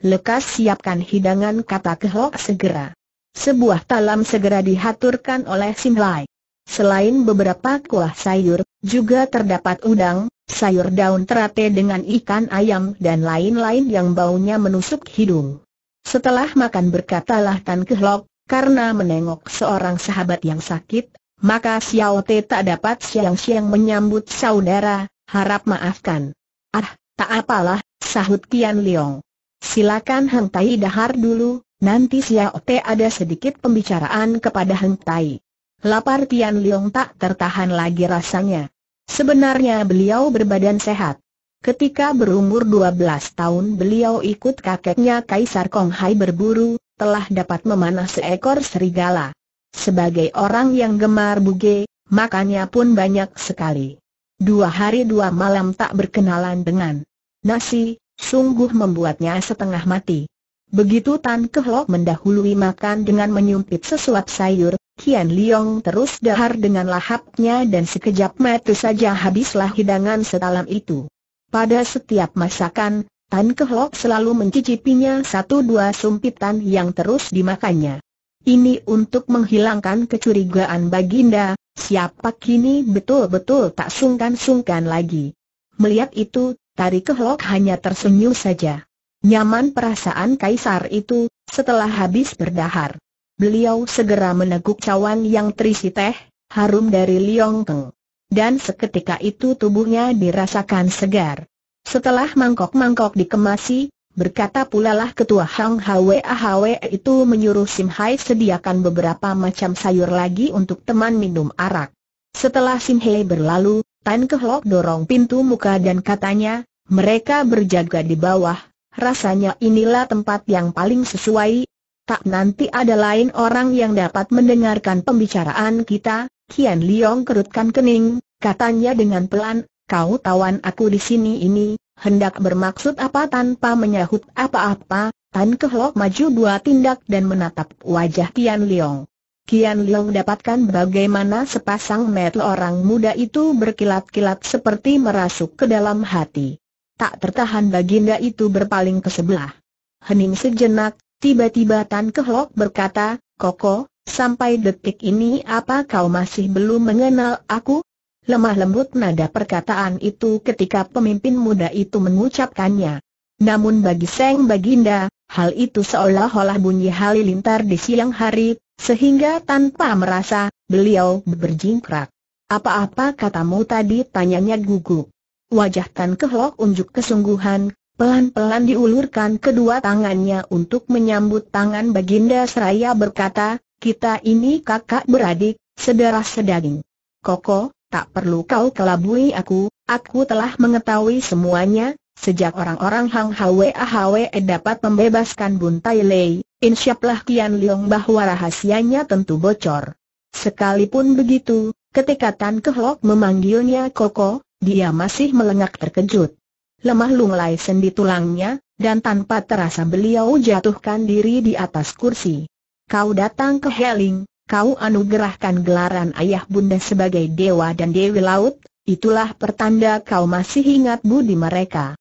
Lekas siapkan hidangan kata Kehok segera. Sebuah talam segera dihaturkan oleh Sim Hai. Selain beberapa kuah sayur, juga terdapat udang, sayur daun terate dengan ikan ayam dan lain-lain yang baunya menusuk hidung. Setelah makan berkatalah Tan Kehlok, karena menengok seorang sahabat yang sakit, maka Xiao Te tak dapat siang-siang menyambut saudara, harap maafkan. Ah, tak apalah, sahut Tian Liong. Silakan Hang Tai dahar dulu, nanti Xiao Te ada sedikit pembicaraan kepada Hang Tai. Lapar Tian Liong tak tertahan lagi rasanya. Sebenarnya beliau berbadan sehat. Ketika berumur 12 tahun beliau ikut kakeknya Kaisar Kong Hai berburu, telah dapat memanah seekor serigala. Sebagai orang yang gemar buge, makannya pun banyak sekali. Dua hari dua malam tak berkenalan dengan nasi, sungguh membuatnya setengah mati. Begitu Tan Kehlok mendahului makan dengan menyumpit sesuap sayur, Kian Liong terus dahar dengan lahapnya dan sekejap mata saja habislah hidangan setalam itu. Pada setiap masakan, Tan Kehlok selalu mencicipinya satu dua sumpitan yang terus dimakannya. Ini untuk menghilangkan kecurigaan Baginda, Siapa kini betul-betul tak sungkan-sungkan lagi. Melihat itu, Tari Kehlok hanya tersenyum saja. Nyaman perasaan kaisar itu, setelah habis berdahar. Beliau segera meneguk cawan yang terisi teh, harum dari liong teng. Dan seketika itu tubuhnya dirasakan segar. Setelah mangkok-mangkok dikemasi, Berkata pula lah ketua Hang Hwe Hwe itu menyuruh Sim Hai sediakan beberapa macam sayur lagi untuk teman minum arak. Setelah Sim Hai berlalu, Tan Kehlok dorong pintu muka dan katanya, mereka berjaga di bawah, rasanya inilah tempat yang paling sesuai. Tak nanti ada lain orang yang dapat mendengarkan pembicaraan kita, Kian Liong kerutkan kening, katanya dengan pelan, kau tawan aku di sini ini, hendak bermaksud apa tanpa menyahut apa-apa, Tan Kehlok maju dua tindak dan menatap wajah Tian Liong. Tian Liong dapatkan bagaimana sepasang mata orang muda itu berkilat-kilat seperti merasuk ke dalam hati. Tak tertahan baginda itu berpaling ke sebelah. Hening sejenak, tiba-tiba Tan Kehlok berkata, Koko, sampai detik ini apa kau masih belum mengenal aku? Lemah lembut nada perkataan itu ketika pemimpin muda itu mengucapkannya. Namun bagi Seng Baginda, hal itu seolah-olah bunyi halilintar di siang hari, sehingga tanpa merasa, beliau berjingkrak. Apa-apa katamu tadi tanyanya gugup. Wajah Tan Kehlok unjuk kesungguhan, pelan-pelan diulurkan kedua tangannya untuk menyambut tangan Baginda Seraya berkata, kita ini kakak beradik, sedara sedaging. Koko, tak perlu kau kelabui aku, aku telah mengetahui semuanya, sejak orang-orang Hang Hwe Hwe dapat membebaskan Bun Tai Lei, insyaplah Kian Leong bahwa rahasianya tentu bocor. Sekalipun begitu, ketika Tan Kehlok memanggilnya Koko, dia masih melengak terkejut. Lemah lunglai sendi tulangnya, dan tanpa terasa beliau jatuhkan diri di atas kursi. Kau datang ke Heling, kau anugerahkan gelaran ayah bunda sebagai dewa dan dewi laut, itulah pertanda kau masih ingat budi mereka.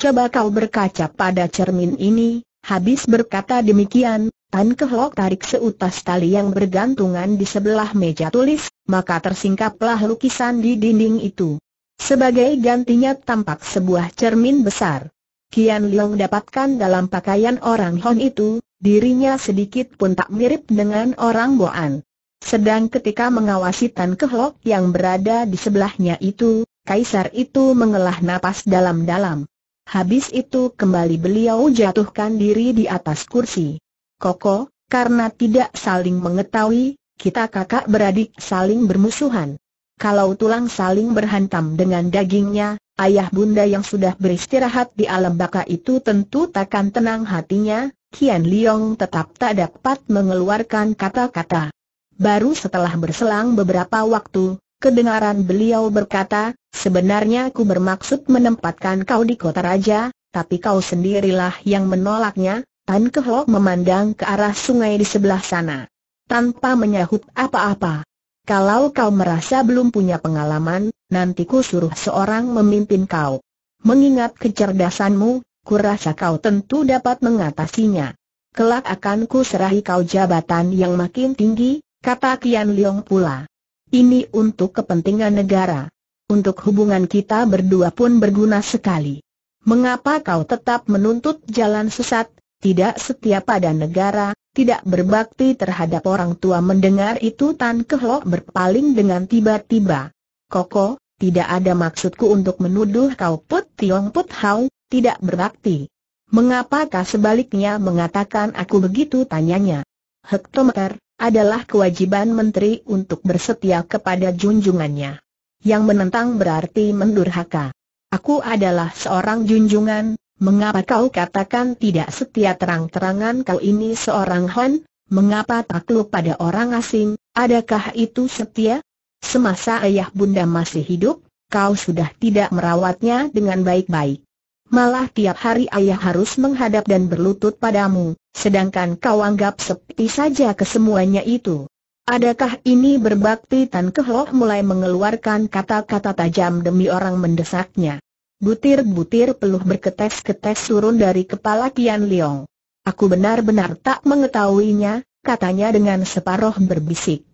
Coba kau berkaca pada cermin ini, habis berkata demikian, Tan Kehlok tarik seutas tali yang bergantungan di sebelah meja tulis, maka tersingkaplah lukisan di dinding itu. Sebagai gantinya tampak sebuah cermin besar. Kian Leong dapatkan dalam pakaian orang Hon itu, dirinya sedikit pun tak mirip dengan orang Boan. Sedang ketika mengawasi Tan Kehlok yang berada di sebelahnya itu, Kaisar itu mengelah napas dalam-dalam. Habis itu kembali beliau jatuhkan diri di atas kursi. Koko, karena tidak saling mengetahui, kita kakak beradik saling bermusuhan. Kalau tulang saling berhantam dengan dagingnya, ayah bunda yang sudah beristirahat di alam baka itu tentu takkan tenang hatinya, Kian Liong tetap tak dapat mengeluarkan kata-kata. Baru setelah berselang beberapa waktu, kedengaran beliau berkata, sebenarnya ku bermaksud menempatkan kau di kota raja, tapi kau sendirilah yang menolaknya, Tan Kehok memandang ke arah sungai di sebelah sana. Tanpa menyahut apa-apa. Kalau kau merasa belum punya pengalaman, nanti ku suruh seorang memimpin kau. Mengingat kecerdasanmu, kurasa kau tentu dapat mengatasinya. Kelak akan ku serahi kau jabatan yang makin tinggi, kata Kian Liong pula. Ini untuk kepentingan negara. Untuk hubungan kita berdua pun berguna sekali. Mengapa kau tetap menuntut jalan sesat, tidak setia pada negara, tidak berbakti terhadap orang tua mendengar itu Tan Kehlok berpaling dengan tiba-tiba. Koko, tidak ada maksudku untuk menuduh kau Put Tiong Put Hau, tidak berbakti. Mengapakah sebaliknya mengatakan aku begitu tanyanya? Hektometer, adalah kewajiban menteri untuk bersetia kepada junjungannya. Yang menentang berarti mendurhaka. Aku adalah seorang junjungan, mengapa kau katakan tidak setia terang-terangan kau ini seorang Hon? Mengapa takluk pada orang asing, adakah itu setia? Semasa ayah bunda masih hidup, kau sudah tidak merawatnya dengan baik-baik. Malah tiap hari ayah harus menghadap dan berlutut padamu, sedangkan kau anggap sepi saja kesemuanya itu. Adakah ini berbakti Tan Kehlok mulai mengeluarkan kata-kata tajam demi orang mendesaknya. Butir-butir peluh berketes-ketes turun dari kepala Kian Leong. Aku benar-benar tak mengetahuinya, katanya dengan separoh berbisik.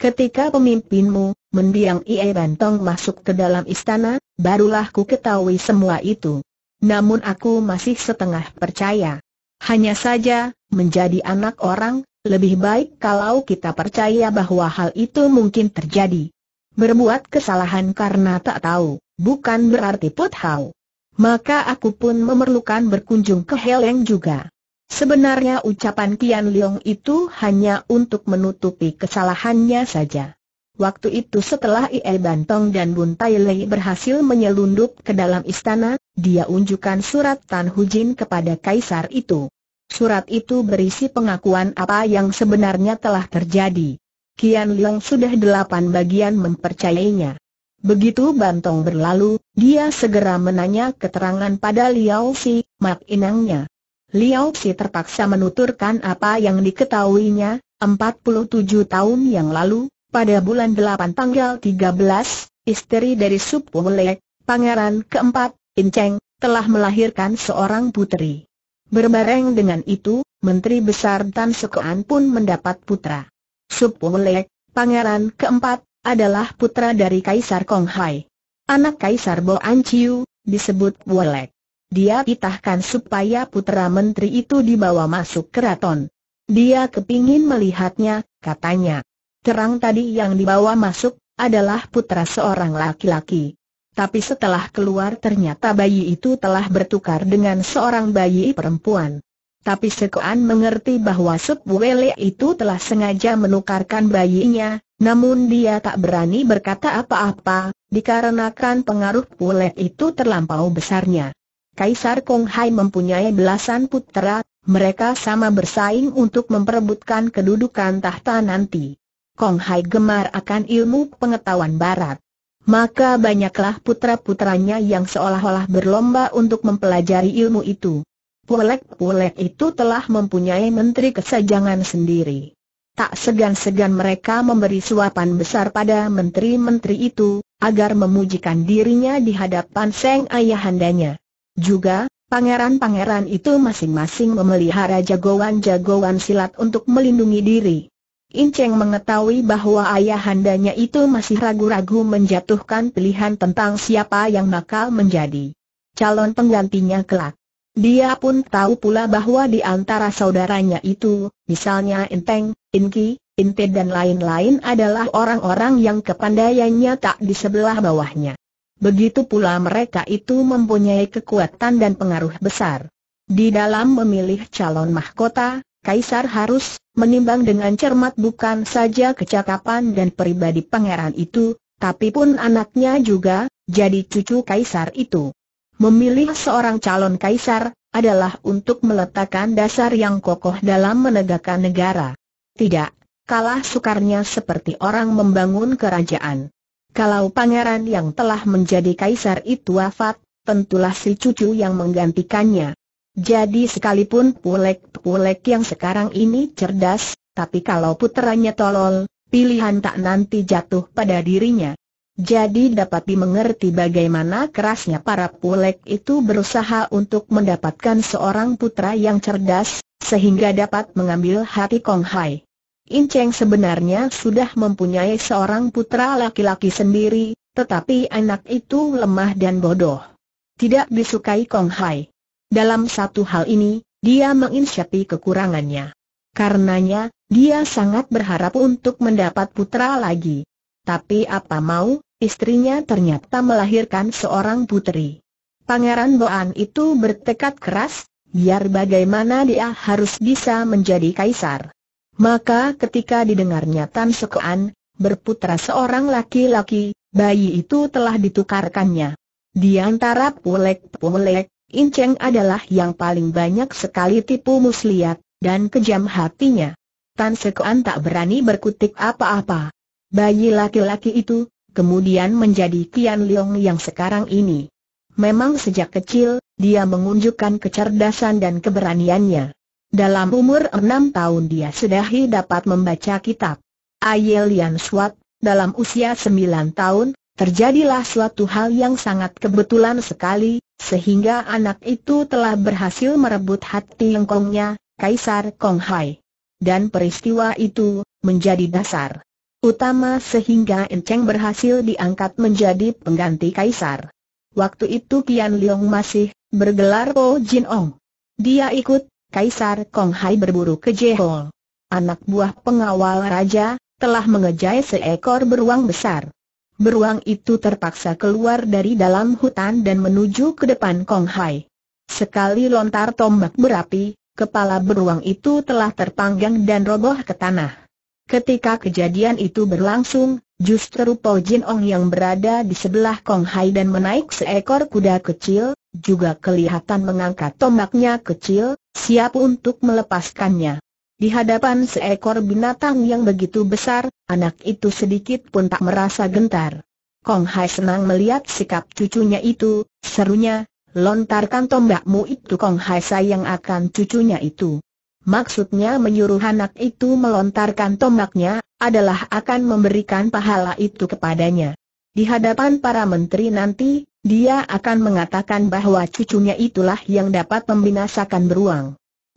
Ketika pemimpinmu, mendiang Ie Bantong masuk ke dalam istana, barulah ku ketahui semua itu. Namun aku masih setengah percaya. Hanya saja, menjadi anak orang, lebih baik kalau kita percaya bahwa hal itu mungkin terjadi. Berbuat kesalahan karena tak tahu, bukan berarti put hau. Maka aku pun memerlukan berkunjung ke Heleng juga. Sebenarnya ucapan Kian Liong itu hanya untuk menutupi kesalahannya saja. Waktu itu setelah Ie Bantong dan Bun Tai Lei berhasil menyelundup ke dalam istana, dia unjukkan surat Tan Hu Jin kepada kaisar itu. Surat itu berisi pengakuan apa yang sebenarnya telah terjadi. Kian Liang sudah delapan bagian mempercayainya. Begitu Bantong berlalu, dia segera menanya keterangan pada Liao Si, mak inangnya. Liao Tsi terpaksa menuturkan apa yang diketahuinya, 47 tahun yang lalu, pada bulan 8 tanggal 13, istri dari Supu Lek, pangeran keempat, In Cheng, telah melahirkan seorang putri. Berbareng dengan itu, Menteri Besar Tan Sekoan pun mendapat putra. Supu Lek, pangeran keempat, adalah putra dari Kaisar Kong Hai. Anak Kaisar An Chiu, disebut Wolek dia pitahkan supaya putra menteri itu dibawa masuk keraton. Dia kepingin melihatnya, katanya. Terang tadi yang dibawa masuk, adalah putra seorang laki-laki. Tapi setelah keluar ternyata bayi itu telah bertukar dengan seorang bayi perempuan. Tapi Sekoan mengerti bahwa Subwele itu telah sengaja menukarkan bayinya, namun dia tak berani berkata apa-apa, dikarenakan pengaruh Pulet itu terlampau besarnya. Kaisar Kong Hai mempunyai belasan putera, mereka sama bersaing untuk memperebutkan kedudukan tahta nanti. Kong Hai gemar akan ilmu pengetahuan barat. Maka banyaklah putra-putranya yang seolah-olah berlomba untuk mempelajari ilmu itu. Pulek-pulek itu telah mempunyai menteri kesajangan sendiri. Tak segan-segan mereka memberi suapan besar pada menteri-menteri itu, agar memujikan dirinya di hadapan Seng Ayahandanya. Juga, pangeran-pangeran itu masing-masing memelihara jagoan-jagoan silat untuk melindungi diri. Inceng mengetahui bahwa ayahandanya itu masih ragu-ragu menjatuhkan pilihan tentang siapa yang bakal menjadi calon penggantinya kelak. Dia pun tahu pula bahwa di antara saudaranya itu, misalnya Inteng, Inki, Inte dan lain-lain adalah orang-orang yang kepandaiannya tak di sebelah bawahnya. Begitu pula mereka itu mempunyai kekuatan dan pengaruh besar. Di dalam memilih calon mahkota, Kaisar harus menimbang dengan cermat bukan saja kecakapan dan pribadi pangeran itu, tapi pun anaknya juga, jadi cucu kaisar itu. Memilih seorang calon kaisar adalah untuk meletakkan dasar yang kokoh dalam menegakkan negara. Tidak kalah sukarnya seperti orang membangun kerajaan. Kalau pangeran yang telah menjadi kaisar itu wafat, tentulah si cucu yang menggantikannya. Jadi sekalipun pulek-pulek yang sekarang ini cerdas, tapi kalau putranya tolol, pilihan tak nanti jatuh pada dirinya. Jadi dapat dimengerti bagaimana kerasnya para pulek itu berusaha untuk mendapatkan seorang putra yang cerdas, sehingga dapat mengambil hati Kong Hai. Inceng sebenarnya sudah mempunyai seorang putra laki-laki sendiri, tetapi anak itu lemah dan bodoh. Tidak disukai Kong Hai. Dalam satu hal ini, dia menginsyapi kekurangannya. Karenanya, dia sangat berharap untuk mendapat putra lagi. Tapi apa mau, istrinya ternyata melahirkan seorang putri. Pangeran Boan itu bertekad keras, biar bagaimana dia harus bisa menjadi kaisar. Maka ketika didengarnya Tan Sekoan, berputra seorang laki-laki, bayi itu telah ditukarkannya. Di antara pulek-pulek, Inceng adalah yang paling banyak sekali tipu muslihat, dan kejam hatinya. Tan Sekoan tak berani berkutik apa-apa. Bayi laki-laki itu, kemudian menjadi Tian Leong yang sekarang ini. Memang sejak kecil, dia mengunjukkan kecerdasan dan keberaniannya. Dalam umur enam tahun dia sedahi dapat membaca kitab. Ayel Yan Swat, dalam usia sembilan tahun, terjadilah suatu hal yang sangat kebetulan sekali, sehingga anak itu telah berhasil merebut hati lengkongnya, Kaisar Kong Hai. Dan peristiwa itu, menjadi dasar utama sehingga Enceng berhasil diangkat menjadi pengganti Kaisar. Waktu itu Kian Leong masih bergelar Po oh Jin Ong. Dia ikut Kaisar Kong Hai berburu ke Jehol. Anak buah pengawal raja, telah mengejai seekor beruang besar. Beruang itu terpaksa keluar dari dalam hutan dan menuju ke depan Kong Hai. Sekali lontar tombak berapi, kepala beruang itu telah terpanggang dan roboh ke tanah. Ketika kejadian itu berlangsung, justru Po Jin Ong yang berada di sebelah Kong Hai dan menaik seekor kuda kecil, juga kelihatan mengangkat tombaknya kecil, siap untuk melepaskannya. Di hadapan seekor binatang yang begitu besar, anak itu sedikit pun tak merasa gentar. Kong Hai senang melihat sikap cucunya itu, serunya, lontarkan tombakmu itu Kong Hai sayang akan cucunya itu. Maksudnya menyuruh anak itu melontarkan tombaknya, adalah akan memberikan pahala itu kepadanya. Di hadapan para menteri nanti, dia akan mengatakan bahwa cucunya itulah yang dapat membinasakan beruang.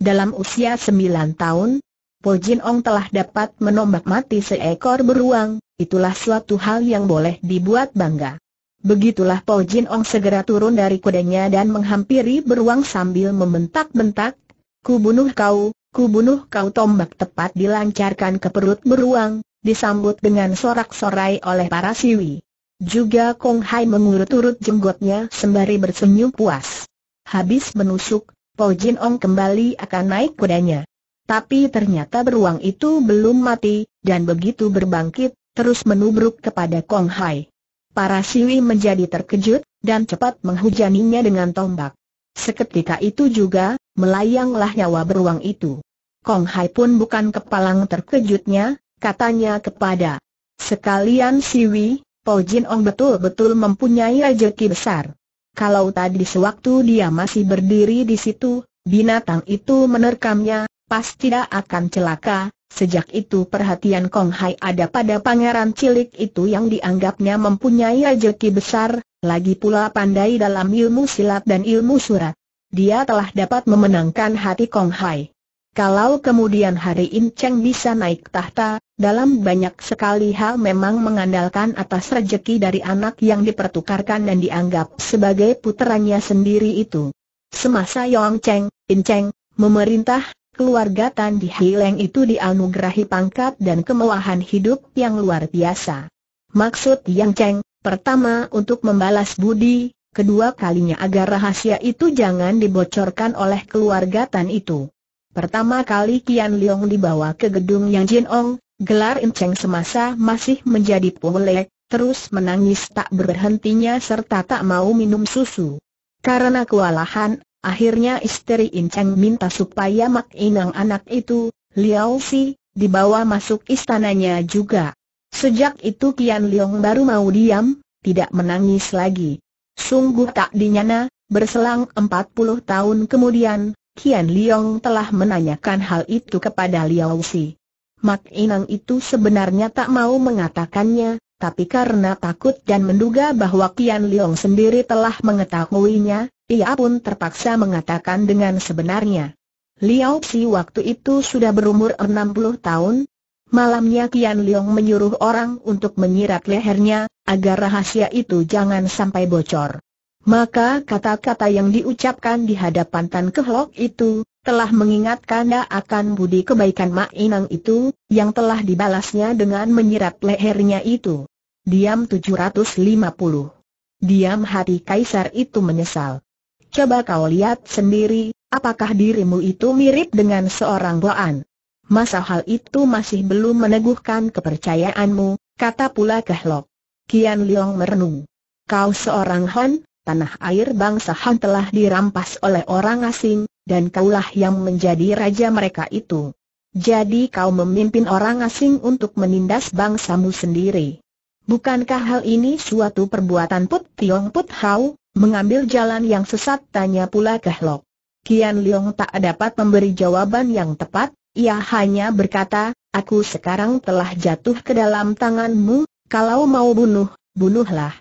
Dalam usia 9 tahun, Po Jin Ong telah dapat menombak mati seekor beruang, itulah suatu hal yang boleh dibuat bangga. Begitulah Po Jin Ong segera turun dari kudanya dan menghampiri beruang sambil membentak-bentak, Ku bunuh kau, ku bunuh kau tombak tepat dilancarkan ke perut beruang, disambut dengan sorak-sorai oleh para siwi. Juga Kong Hai mengurut-urut jenggotnya sembari bersenyum puas. Habis menusuk, Po Jin Ong kembali akan naik kudanya. Tapi ternyata beruang itu belum mati, dan begitu berbangkit, terus menubruk kepada Kong Hai. Para siwi menjadi terkejut, dan cepat menghujaninya dengan tombak. Seketika itu juga, melayanglah nyawa beruang itu. Kong Hai pun bukan kepalang terkejutnya, katanya kepada sekalian siwi, Po Jin Ong betul-betul mempunyai rezeki besar. Kalau tadi sewaktu dia masih berdiri di situ, binatang itu menerkamnya, pasti tidak akan celaka. Sejak itu perhatian Kong Hai ada pada pangeran cilik itu yang dianggapnya mempunyai rezeki besar, lagi pula pandai dalam ilmu silat dan ilmu surat. Dia telah dapat memenangkan hati Kong Hai. Kalau kemudian hari Cheng bisa naik tahta, dalam banyak sekali hal memang mengandalkan atas rejeki dari anak yang dipertukarkan dan dianggap sebagai puteranya sendiri itu. Semasa Yong Cheng, In Cheng, memerintah, keluarga Tan Di Hileng itu dianugerahi pangkat dan kemewahan hidup yang luar biasa. Maksud Yang Cheng, pertama untuk membalas budi, kedua kalinya agar rahasia itu jangan dibocorkan oleh keluarga Tan itu. Pertama kali Kian Liong dibawa ke gedung Yang Jin Ong, Gelar Inceng semasa masih menjadi pulek, terus menangis tak berhentinya serta tak mau minum susu. Karena kewalahan, akhirnya istri Inceng minta supaya Mak Inang anak itu, Liao Si, dibawa masuk istananya juga. Sejak itu Kian Liong baru mau diam, tidak menangis lagi. Sungguh tak dinyana, berselang 40 tahun kemudian, Kian Liong telah menanyakan hal itu kepada Liao Si. Mak Inang itu sebenarnya tak mau mengatakannya, tapi karena takut dan menduga bahwa Kian Liong sendiri telah mengetahuinya, ia pun terpaksa mengatakan dengan sebenarnya. Liao si waktu itu sudah berumur 60 tahun. Malamnya Kian Liong menyuruh orang untuk menyirat lehernya, agar rahasia itu jangan sampai bocor. Maka kata-kata yang diucapkan di hadapan Tan Kehlok itu, telah mengingatkannya akan budi kebaikan Mak Inang itu, yang telah dibalasnya dengan menyirat lehernya itu. Diam 750. Diam hati Kaisar itu menyesal. Coba kau lihat sendiri, apakah dirimu itu mirip dengan seorang boan? Masa hal itu masih belum meneguhkan kepercayaanmu, kata pula Kehlok. Kian Liong merenung. Kau seorang Han, tanah air bangsa Han telah dirampas oleh orang asing, dan kaulah yang menjadi raja mereka itu. Jadi kau memimpin orang asing untuk menindas bangsamu sendiri. Bukankah hal ini suatu perbuatan Put Tiong Put Hau, mengambil jalan yang sesat tanya pula kehlok. Kian Leong tak dapat memberi jawaban yang tepat, ia hanya berkata, aku sekarang telah jatuh ke dalam tanganmu, kalau mau bunuh, bunuhlah.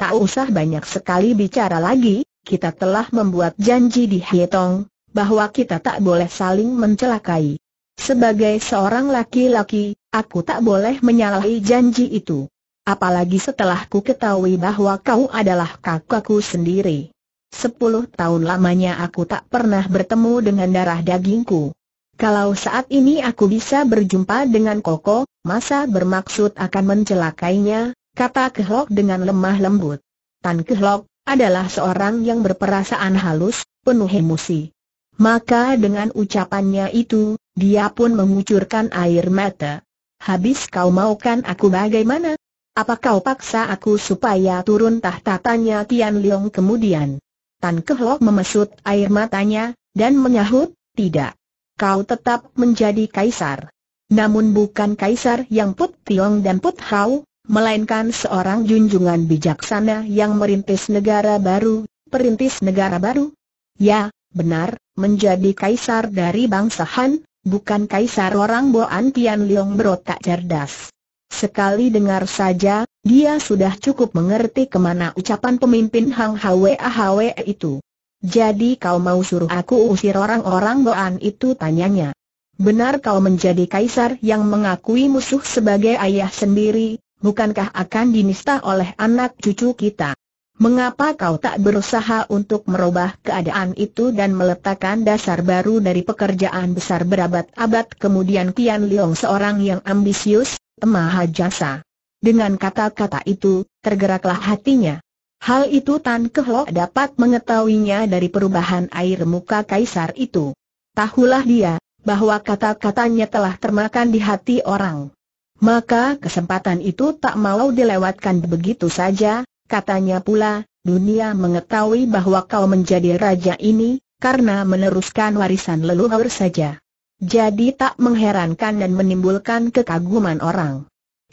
Tak usah banyak sekali bicara lagi, kita telah membuat janji di Hietong, bahwa kita tak boleh saling mencelakai. Sebagai seorang laki-laki, aku tak boleh menyalahi janji itu. Apalagi setelah ku ketahui bahwa kau adalah kakakku sendiri. Sepuluh tahun lamanya aku tak pernah bertemu dengan darah dagingku. Kalau saat ini aku bisa berjumpa dengan Koko, masa bermaksud akan mencelakainya, kata Kehlok dengan lemah lembut. Tan Kehlok adalah seorang yang berperasaan halus, penuh emosi. Maka dengan ucapannya itu, dia pun mengucurkan air mata. Habis kau maukan aku bagaimana? Apa kau paksa aku supaya turun tahta tanya Tian Leong kemudian? Tan Kehlok memesut air matanya, dan menyahut, tidak. Kau tetap menjadi kaisar. Namun bukan kaisar yang Put Tiong dan Put Hau, melainkan seorang junjungan bijaksana yang merintis negara baru, perintis negara baru. Ya, Benar, menjadi kaisar dari bangsa Han, bukan kaisar orang Boan Tian Leong berotak cerdas. Sekali dengar saja, dia sudah cukup mengerti kemana ucapan pemimpin Hang Hwe Ahwe itu. Jadi kau mau suruh aku usir orang-orang Boan itu tanyanya. Benar kau menjadi kaisar yang mengakui musuh sebagai ayah sendiri, bukankah akan dinista oleh anak cucu kita? Mengapa kau tak berusaha untuk merubah keadaan itu dan meletakkan dasar baru dari pekerjaan besar berabad-abad kemudian Tian Liong seorang yang ambisius, maha jasa. Dengan kata-kata itu, tergeraklah hatinya. Hal itu Tan Kehlo dapat mengetahuinya dari perubahan air muka kaisar itu. Tahulah dia, bahwa kata-katanya telah termakan di hati orang. Maka kesempatan itu tak mau dilewatkan begitu saja, Katanya pula, dunia mengetahui bahwa kau menjadi raja ini, karena meneruskan warisan leluhur saja. Jadi tak mengherankan dan menimbulkan kekaguman orang.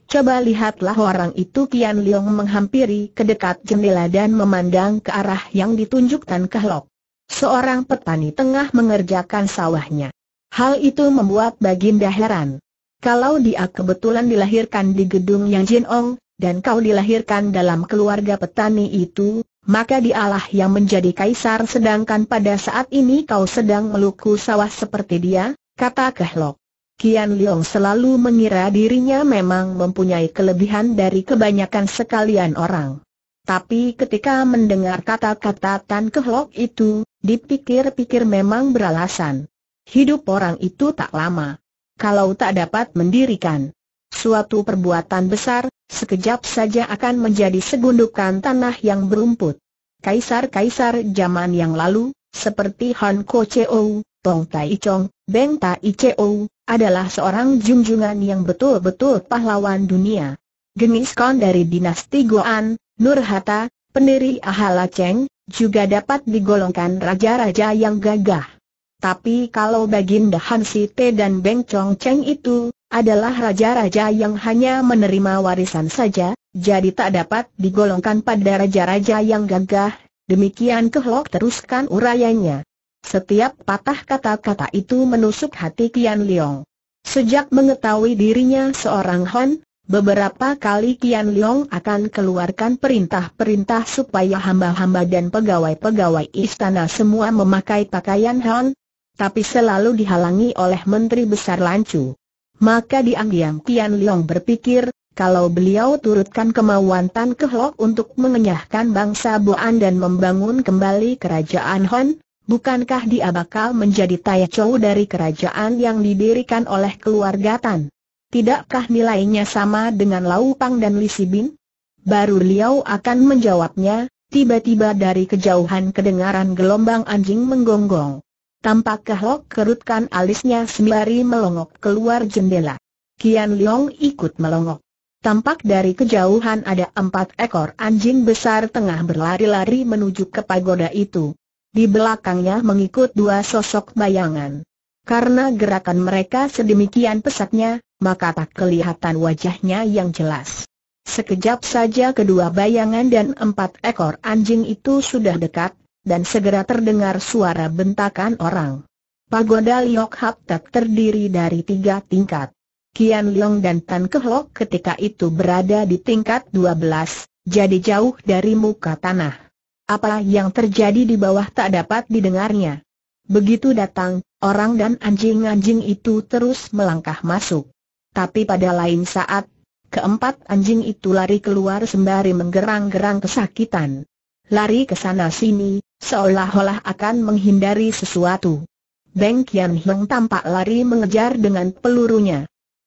Coba lihatlah orang itu Kian Liong menghampiri ke dekat jendela dan memandang ke arah yang ditunjukkan Kehlok. Seorang petani tengah mengerjakan sawahnya. Hal itu membuat Baginda heran. Kalau dia kebetulan dilahirkan di gedung yang Jin Ong, dan kau dilahirkan dalam keluarga petani itu, maka dialah yang menjadi kaisar sedangkan pada saat ini kau sedang meluku sawah seperti dia, kata Kehlok. Kian Liong selalu mengira dirinya memang mempunyai kelebihan dari kebanyakan sekalian orang. Tapi ketika mendengar kata-kata Tan Kehlok itu, dipikir-pikir memang beralasan. Hidup orang itu tak lama. Kalau tak dapat mendirikan suatu perbuatan besar, sekejap saja akan menjadi segundukan tanah yang berumput. Kaisar-kaisar zaman yang lalu, seperti Han Ko Cheo, Tong Tai Chong, Beng Tai Cheo, adalah seorang junjungan yang betul-betul pahlawan dunia. Genis Khan dari dinasti Goan, Nur Hatta, pendiri Ahala Cheng, juga dapat digolongkan raja-raja yang gagah. Tapi kalau Baginda Hansi Te dan Beng Chong Cheng itu, adalah raja-raja yang hanya menerima warisan saja, jadi tak dapat digolongkan pada raja-raja yang gagah, demikian kehlok teruskan urayanya. Setiap patah kata-kata itu menusuk hati Kian Leong. Sejak mengetahui dirinya seorang Han, beberapa kali Kian Leong akan keluarkan perintah-perintah supaya hamba-hamba dan pegawai-pegawai istana semua memakai pakaian Han tapi selalu dihalangi oleh Menteri Besar Lancu. Maka diam-diam Tian Liang berpikir, kalau beliau turutkan kemauan Tan Kehlok untuk mengenyahkan bangsa Boan dan membangun kembali kerajaan Hon, bukankah dia bakal menjadi Taichou dari kerajaan yang didirikan oleh keluarga Tan? Tidakkah nilainya sama dengan Lau Pang dan Li Sibin? Baru Liao akan menjawabnya, tiba-tiba dari kejauhan kedengaran gelombang anjing menggonggong. Tampak kehlok kerutkan alisnya sembari melongok keluar jendela. Kian Leong ikut melongok. Tampak dari kejauhan ada empat ekor anjing besar tengah berlari-lari menuju ke pagoda itu. Di belakangnya mengikut dua sosok bayangan. Karena gerakan mereka sedemikian pesatnya, maka tak kelihatan wajahnya yang jelas. Sekejap saja kedua bayangan dan empat ekor anjing itu sudah dekat, dan segera terdengar suara bentakan orang. Pagoda Liok Hap terdiri dari tiga tingkat. Kian Leong dan Tan Kehlok ketika itu berada di tingkat 12, jadi jauh dari muka tanah. Apa yang terjadi di bawah tak dapat didengarnya. Begitu datang, orang dan anjing-anjing itu terus melangkah masuk. Tapi pada lain saat, keempat anjing itu lari keluar sembari menggerang-gerang kesakitan. Lari ke sana sini, seolah-olah akan menghindari sesuatu. Beng Kian Heng tampak lari mengejar dengan pelurunya.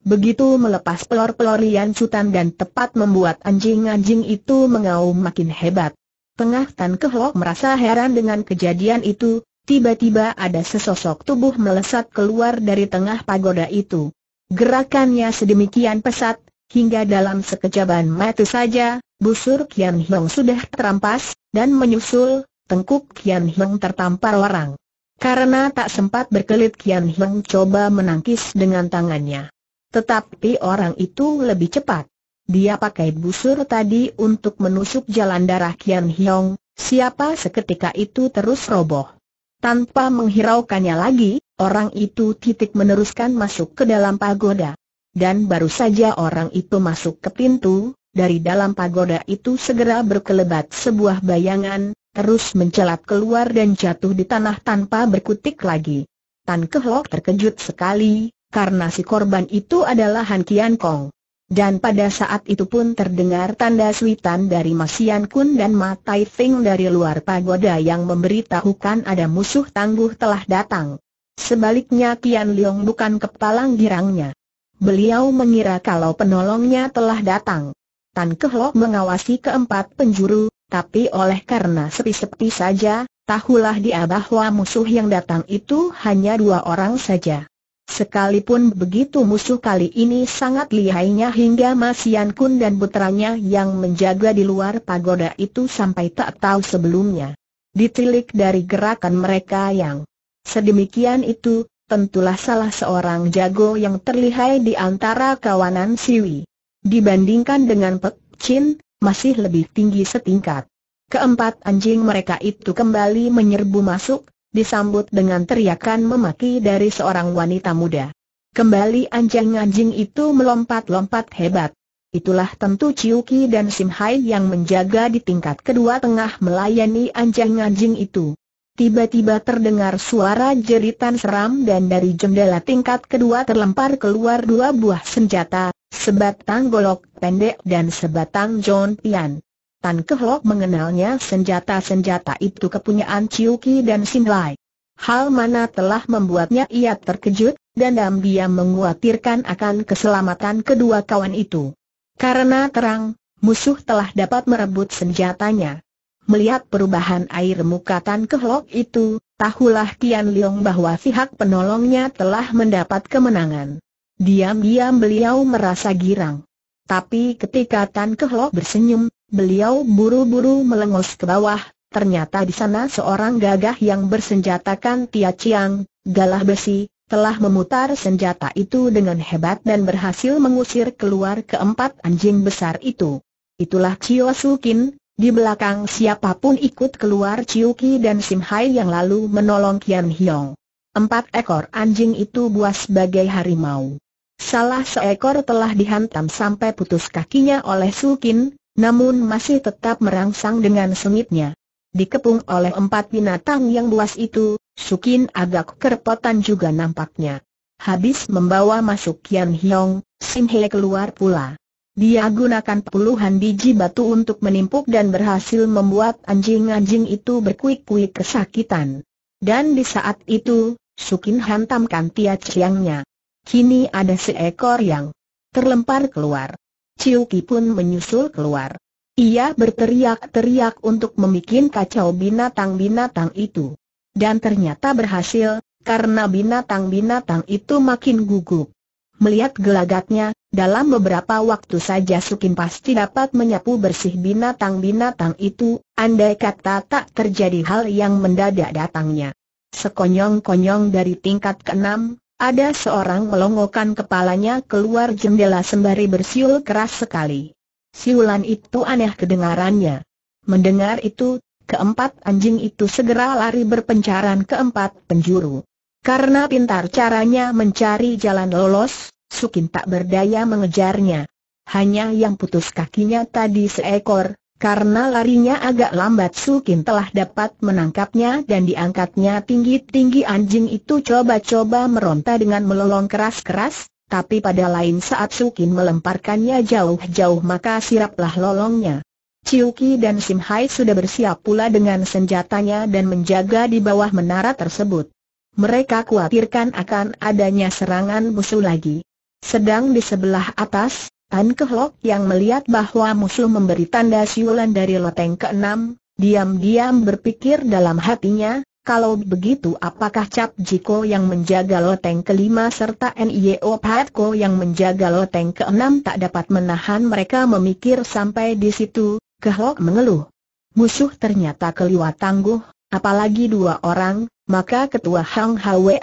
Begitu melepas pelor pelor lian sutan dan tepat membuat anjing-anjing itu mengaum makin hebat. Tengah Tan Kehlok merasa heran dengan kejadian itu, tiba-tiba ada sesosok tubuh melesat keluar dari tengah pagoda itu. Gerakannya sedemikian pesat, hingga dalam sekejaban mata saja, busur Kian Hong sudah terampas, dan menyusul, tengkuk Kian Heng tertampar orang. Karena tak sempat berkelit Kian Heng coba menangkis dengan tangannya. Tetapi orang itu lebih cepat. Dia pakai busur tadi untuk menusuk jalan darah Kian Hiong, siapa seketika itu terus roboh. Tanpa menghiraukannya lagi, orang itu titik meneruskan masuk ke dalam pagoda. Dan baru saja orang itu masuk ke pintu, dari dalam pagoda itu segera berkelebat sebuah bayangan, terus mencelat keluar dan jatuh di tanah tanpa berkutik lagi. Tan Kehlok terkejut sekali, karena si korban itu adalah Han Kian Kong. Dan pada saat itu pun terdengar tanda suitan dari Masian Kun dan Matai Fing dari luar pagoda yang memberitahukan ada musuh tangguh telah datang. Sebaliknya Kian Leong bukan kepalang girangnya. Beliau mengira kalau penolongnya telah datang. Tan Kehlok mengawasi keempat penjuru, tapi oleh karena sepi-sepi saja, tahulah dia bahwa musuh yang datang itu hanya dua orang saja. Sekalipun begitu musuh kali ini sangat lihainya hingga Masian Kun dan putranya yang menjaga di luar pagoda itu sampai tak tahu sebelumnya. Ditilik dari gerakan mereka yang sedemikian itu, tentulah salah seorang jago yang terlihai di antara kawanan Siwi. Dibandingkan dengan Pek Chin, masih lebih tinggi setingkat. Keempat anjing mereka itu kembali menyerbu masuk, disambut dengan teriakan memaki dari seorang wanita muda. Kembali anjing-anjing itu melompat-lompat hebat. Itulah tentu Ciuki dan Simhai yang menjaga di tingkat kedua tengah melayani anjing-anjing itu. Tiba-tiba terdengar suara jeritan seram dan dari jendela tingkat kedua terlempar keluar dua buah senjata, sebatang golok pendek dan sebatang John Pian. Tan Kehlok mengenalnya senjata-senjata itu kepunyaan Ciuki dan Sin Lai. Hal mana telah membuatnya ia terkejut, dan dia menguatirkan akan keselamatan kedua kawan itu. Karena terang, musuh telah dapat merebut senjatanya. Melihat perubahan air muka Tan Kehlok itu, tahulah Tian Leong bahwa pihak penolongnya telah mendapat kemenangan. Diam-diam beliau merasa girang. Tapi ketika Tan Kehlok bersenyum, beliau buru-buru melengos ke bawah, ternyata di sana seorang gagah yang bersenjatakan Tia Chiang, galah besi, telah memutar senjata itu dengan hebat dan berhasil mengusir keluar keempat anjing besar itu. Itulah Chio Sukin, di belakang siapapun ikut keluar Chiu Ki dan Sim Hai yang lalu menolong Kian Hiong. Empat ekor anjing itu buas sebagai harimau. Salah seekor telah dihantam sampai putus kakinya oleh Sukin, namun masih tetap merangsang dengan sengitnya. Dikepung oleh empat binatang yang buas itu, Sukin agak kerepotan juga nampaknya. Habis membawa masuk Kian Hiong, Sim He keluar pula. Dia gunakan puluhan biji batu untuk menimpuk dan berhasil membuat anjing-anjing itu berkuik-kuik kesakitan. Dan di saat itu, Sukin hantamkan tiat siangnya. Kini ada seekor yang terlempar keluar. Ciuki pun menyusul keluar. Ia berteriak-teriak untuk memikin kacau binatang-binatang itu. Dan ternyata berhasil, karena binatang-binatang itu makin gugup. Melihat gelagatnya, dalam beberapa waktu saja Sukin pasti dapat menyapu bersih binatang-binatang itu, andai kata tak terjadi hal yang mendadak datangnya. Sekonyong-konyong dari tingkat keenam, ada seorang melongokan kepalanya keluar jendela sembari bersiul keras sekali. Siulan itu aneh kedengarannya. Mendengar itu, keempat anjing itu segera lari berpencaran ke empat penjuru. Karena pintar caranya mencari jalan lolos, Sukin tak berdaya mengejarnya. Hanya yang putus kakinya tadi seekor, karena larinya agak lambat Sukin telah dapat menangkapnya dan diangkatnya tinggi-tinggi anjing itu coba-coba meronta dengan melolong keras-keras, tapi pada lain saat Sukin melemparkannya jauh-jauh maka siraplah lolongnya. Ciuki dan Simhai sudah bersiap pula dengan senjatanya dan menjaga di bawah menara tersebut. Mereka khawatirkan akan adanya serangan musuh lagi. Sedang di sebelah atas, Tan Kehlok yang melihat bahwa musuh memberi tanda siulan dari loteng ke-6, diam-diam berpikir dalam hatinya, kalau begitu apakah Cap Jiko yang menjaga loteng kelima serta Nio Patko yang menjaga loteng ke-6 tak dapat menahan mereka memikir sampai di situ, Kehlok mengeluh. Musuh ternyata keliwat tangguh, apalagi dua orang, maka ketua Hang Hwe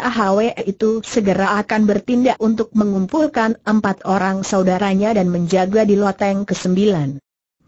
itu segera akan bertindak untuk mengumpulkan empat orang saudaranya dan menjaga di loteng ke-9.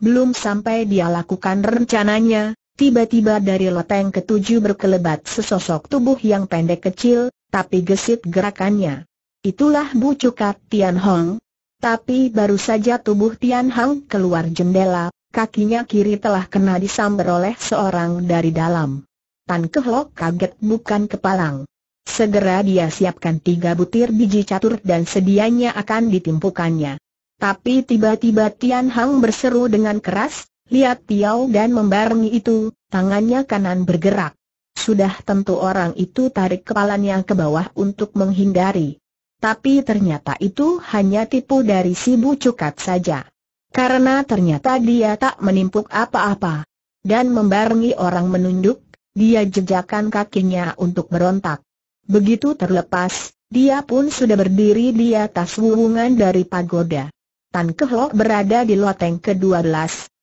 Belum sampai dia lakukan rencananya, tiba-tiba dari loteng ke ketujuh berkelebat sesosok tubuh yang pendek kecil, tapi gesit gerakannya. Itulah bucukat Tian Hong. Tapi baru saja tubuh Tian Hang keluar jendela, kakinya kiri telah kena disamber oleh seorang dari dalam. Tan Kehlok kaget bukan kepalang. Segera dia siapkan tiga butir biji catur dan sedianya akan ditimpukannya. Tapi tiba-tiba Tian Hang berseru dengan keras, lihat Tiao dan membarengi itu, tangannya kanan bergerak. Sudah tentu orang itu tarik kepalanya ke bawah untuk menghindari. Tapi ternyata itu hanya tipu dari si Bu saja. Karena ternyata dia tak menimpuk apa-apa. Dan membarengi orang menunduk, dia jejakan kakinya untuk berontak. Begitu terlepas, dia pun sudah berdiri di atas wuwungan dari pagoda. Tan Kehlok berada di loteng ke-12,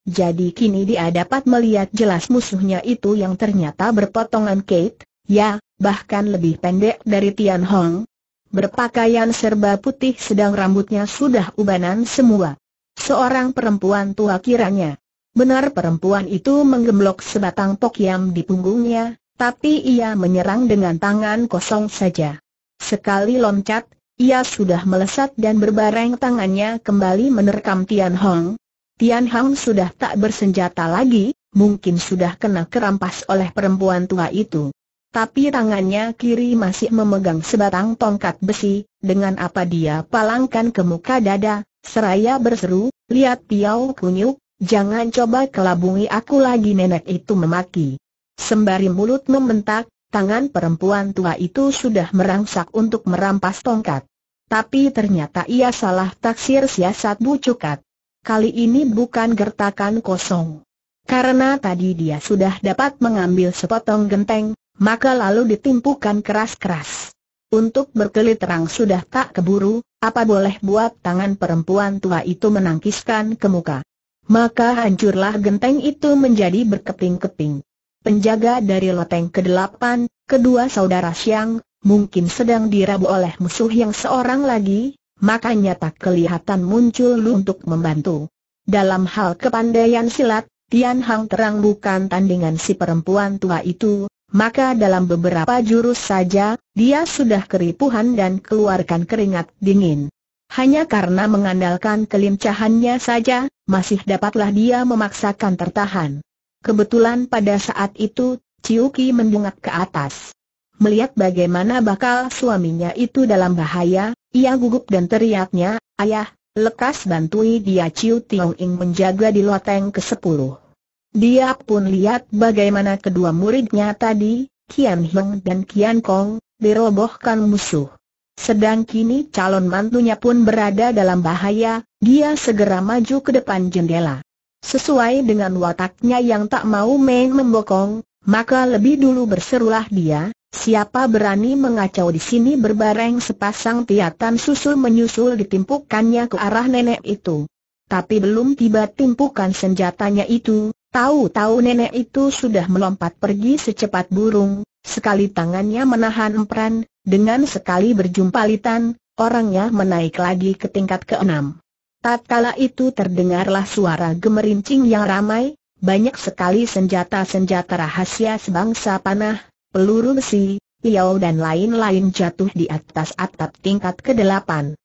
jadi kini dia dapat melihat jelas musuhnya itu yang ternyata berpotongan Kate, ya, bahkan lebih pendek dari Tian Hong. Berpakaian serba putih sedang rambutnya sudah ubanan semua. Seorang perempuan tua kiranya. Benar perempuan itu menggemblok sebatang pokiam di punggungnya, tapi ia menyerang dengan tangan kosong saja. Sekali loncat, ia sudah melesat dan berbareng tangannya kembali menerkam Tian Hong. Tian Hong sudah tak bersenjata lagi, mungkin sudah kena kerampas oleh perempuan tua itu. Tapi tangannya kiri masih memegang sebatang tongkat besi, dengan apa dia palangkan ke muka dada, Seraya berseru, lihat Piau Kunyuk, jangan coba kelabungi aku lagi nenek itu memaki. Sembari mulut membentak, tangan perempuan tua itu sudah merangsak untuk merampas tongkat. Tapi ternyata ia salah taksir siasat Bu Cukat. Kali ini bukan gertakan kosong. Karena tadi dia sudah dapat mengambil sepotong genteng, maka lalu ditimpukan keras-keras. Untuk berkelit terang sudah tak keburu, apa boleh buat tangan perempuan tua itu menangkiskan ke muka. Maka hancurlah genteng itu menjadi berkeping-keping. Penjaga dari loteng ke-8, kedua saudara Siang, mungkin sedang dirabu oleh musuh yang seorang lagi, makanya tak kelihatan muncul untuk membantu. Dalam hal kepandaian silat, Tian Hang terang bukan tandingan si perempuan tua itu, maka dalam beberapa jurus saja, dia sudah keripuhan dan keluarkan keringat dingin. Hanya karena mengandalkan kelincahannya saja, masih dapatlah dia memaksakan tertahan. Kebetulan pada saat itu, Ciuki mendongak ke atas. Melihat bagaimana bakal suaminya itu dalam bahaya, ia gugup dan teriaknya, Ayah, lekas bantui dia Ciu Tiong Ing menjaga di loteng ke-10. Dia pun lihat bagaimana kedua muridnya tadi, Kian Hong dan Kian Kong, dirobohkan musuh. Sedang kini calon mantunya pun berada dalam bahaya, dia segera maju ke depan jendela. Sesuai dengan wataknya yang tak mau main membokong, maka lebih dulu berserulah dia, siapa berani mengacau di sini berbareng sepasang tiatan susul menyusul ditimpukannya ke arah nenek itu. Tapi belum tiba timpukan senjatanya itu, Tahu-tahu nenek itu sudah melompat pergi secepat burung, sekali tangannya menahan emperan, dengan sekali berjumpa litan, orangnya menaik lagi ke tingkat keenam. Tatkala itu terdengarlah suara gemerincing yang ramai, banyak sekali senjata-senjata rahasia sebangsa panah, peluru besi, piau dan lain-lain jatuh di atas atap tingkat kedelapan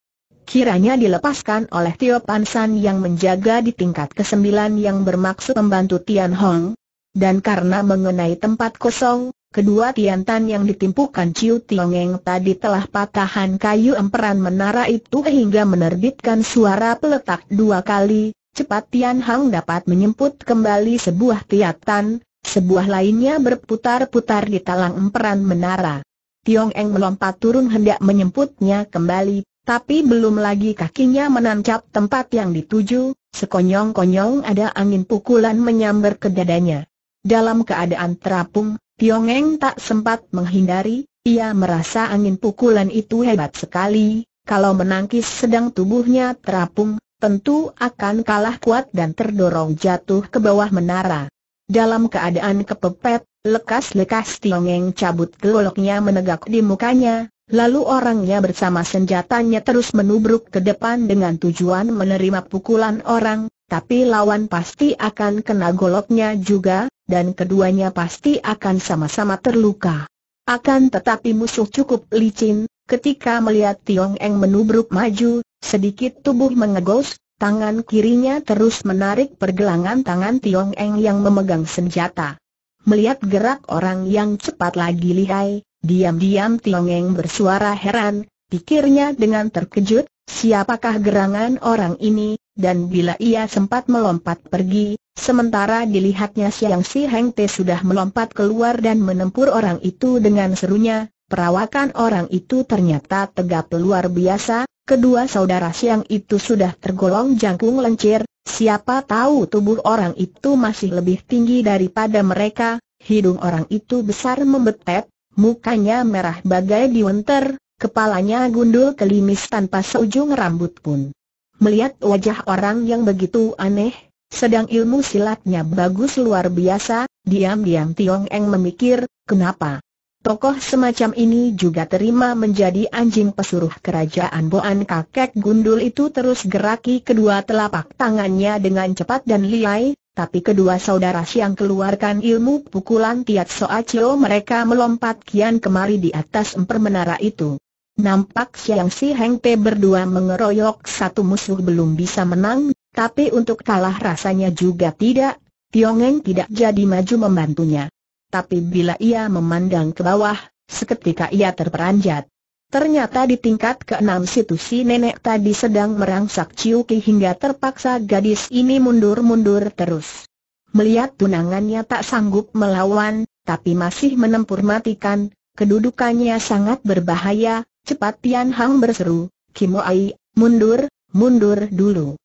kiranya dilepaskan oleh Tio Pansan yang menjaga di tingkat ke-9 yang bermaksud membantu Tian Hong. Dan karena mengenai tempat kosong, kedua Tian Tan yang ditimpukan Ciu Tiongeng tadi telah patahan kayu emperan menara itu hingga menerbitkan suara peletak dua kali, cepat Tian Hong dapat menyemput kembali sebuah tiatan, sebuah lainnya berputar-putar di talang emperan menara. Tiong Eng melompat turun hendak menyemputnya kembali, tapi belum lagi kakinya menancap tempat yang dituju, sekonyong-konyong ada angin pukulan menyambar ke dadanya. Dalam keadaan terapung, Tiongeng tak sempat menghindari, ia merasa angin pukulan itu hebat sekali, kalau menangkis sedang tubuhnya terapung, tentu akan kalah kuat dan terdorong jatuh ke bawah menara. Dalam keadaan kepepet, lekas-lekas Tiongeng cabut geloloknya menegak di mukanya, Lalu orangnya bersama senjatanya terus menubruk ke depan dengan tujuan menerima pukulan orang, tapi lawan pasti akan kena goloknya juga, dan keduanya pasti akan sama-sama terluka. Akan tetapi musuh cukup licin, ketika melihat Tiong Eng menubruk maju, sedikit tubuh mengegos, tangan kirinya terus menarik pergelangan tangan Tiong Eng yang memegang senjata. Melihat gerak orang yang cepat lagi lihai, Diam-diam Tiongeng bersuara heran, pikirnya dengan terkejut, siapakah gerangan orang ini, dan bila ia sempat melompat pergi, sementara dilihatnya Siang Si Heng Te sudah melompat keluar dan menempur orang itu dengan serunya, perawakan orang itu ternyata tegap luar biasa, kedua saudara Siang itu sudah tergolong jangkung lencir, siapa tahu tubuh orang itu masih lebih tinggi daripada mereka, hidung orang itu besar membetet, mukanya merah bagai diwenter, kepalanya gundul kelimis tanpa seujung rambut pun. Melihat wajah orang yang begitu aneh, sedang ilmu silatnya bagus luar biasa, diam-diam Tiong Eng memikir, kenapa? Tokoh semacam ini juga terima menjadi anjing pesuruh kerajaan Boan kakek gundul itu terus geraki kedua telapak tangannya dengan cepat dan liai, tapi kedua saudara Siang keluarkan ilmu pukulan Tiat Soa Cio mereka melompat kian kemari di atas emper menara itu. Nampak Siang Si Heng Te berdua mengeroyok satu musuh belum bisa menang, tapi untuk kalah rasanya juga tidak, Tiongeng tidak jadi maju membantunya. Tapi bila ia memandang ke bawah, seketika ia terperanjat. Ternyata di tingkat keenam 6 situ si nenek tadi sedang merangsak Ciuki hingga terpaksa gadis ini mundur-mundur terus. Melihat tunangannya tak sanggup melawan, tapi masih menempur matikan, kedudukannya sangat berbahaya, cepat Tian Hang berseru, Kimo Ai, mundur, mundur dulu.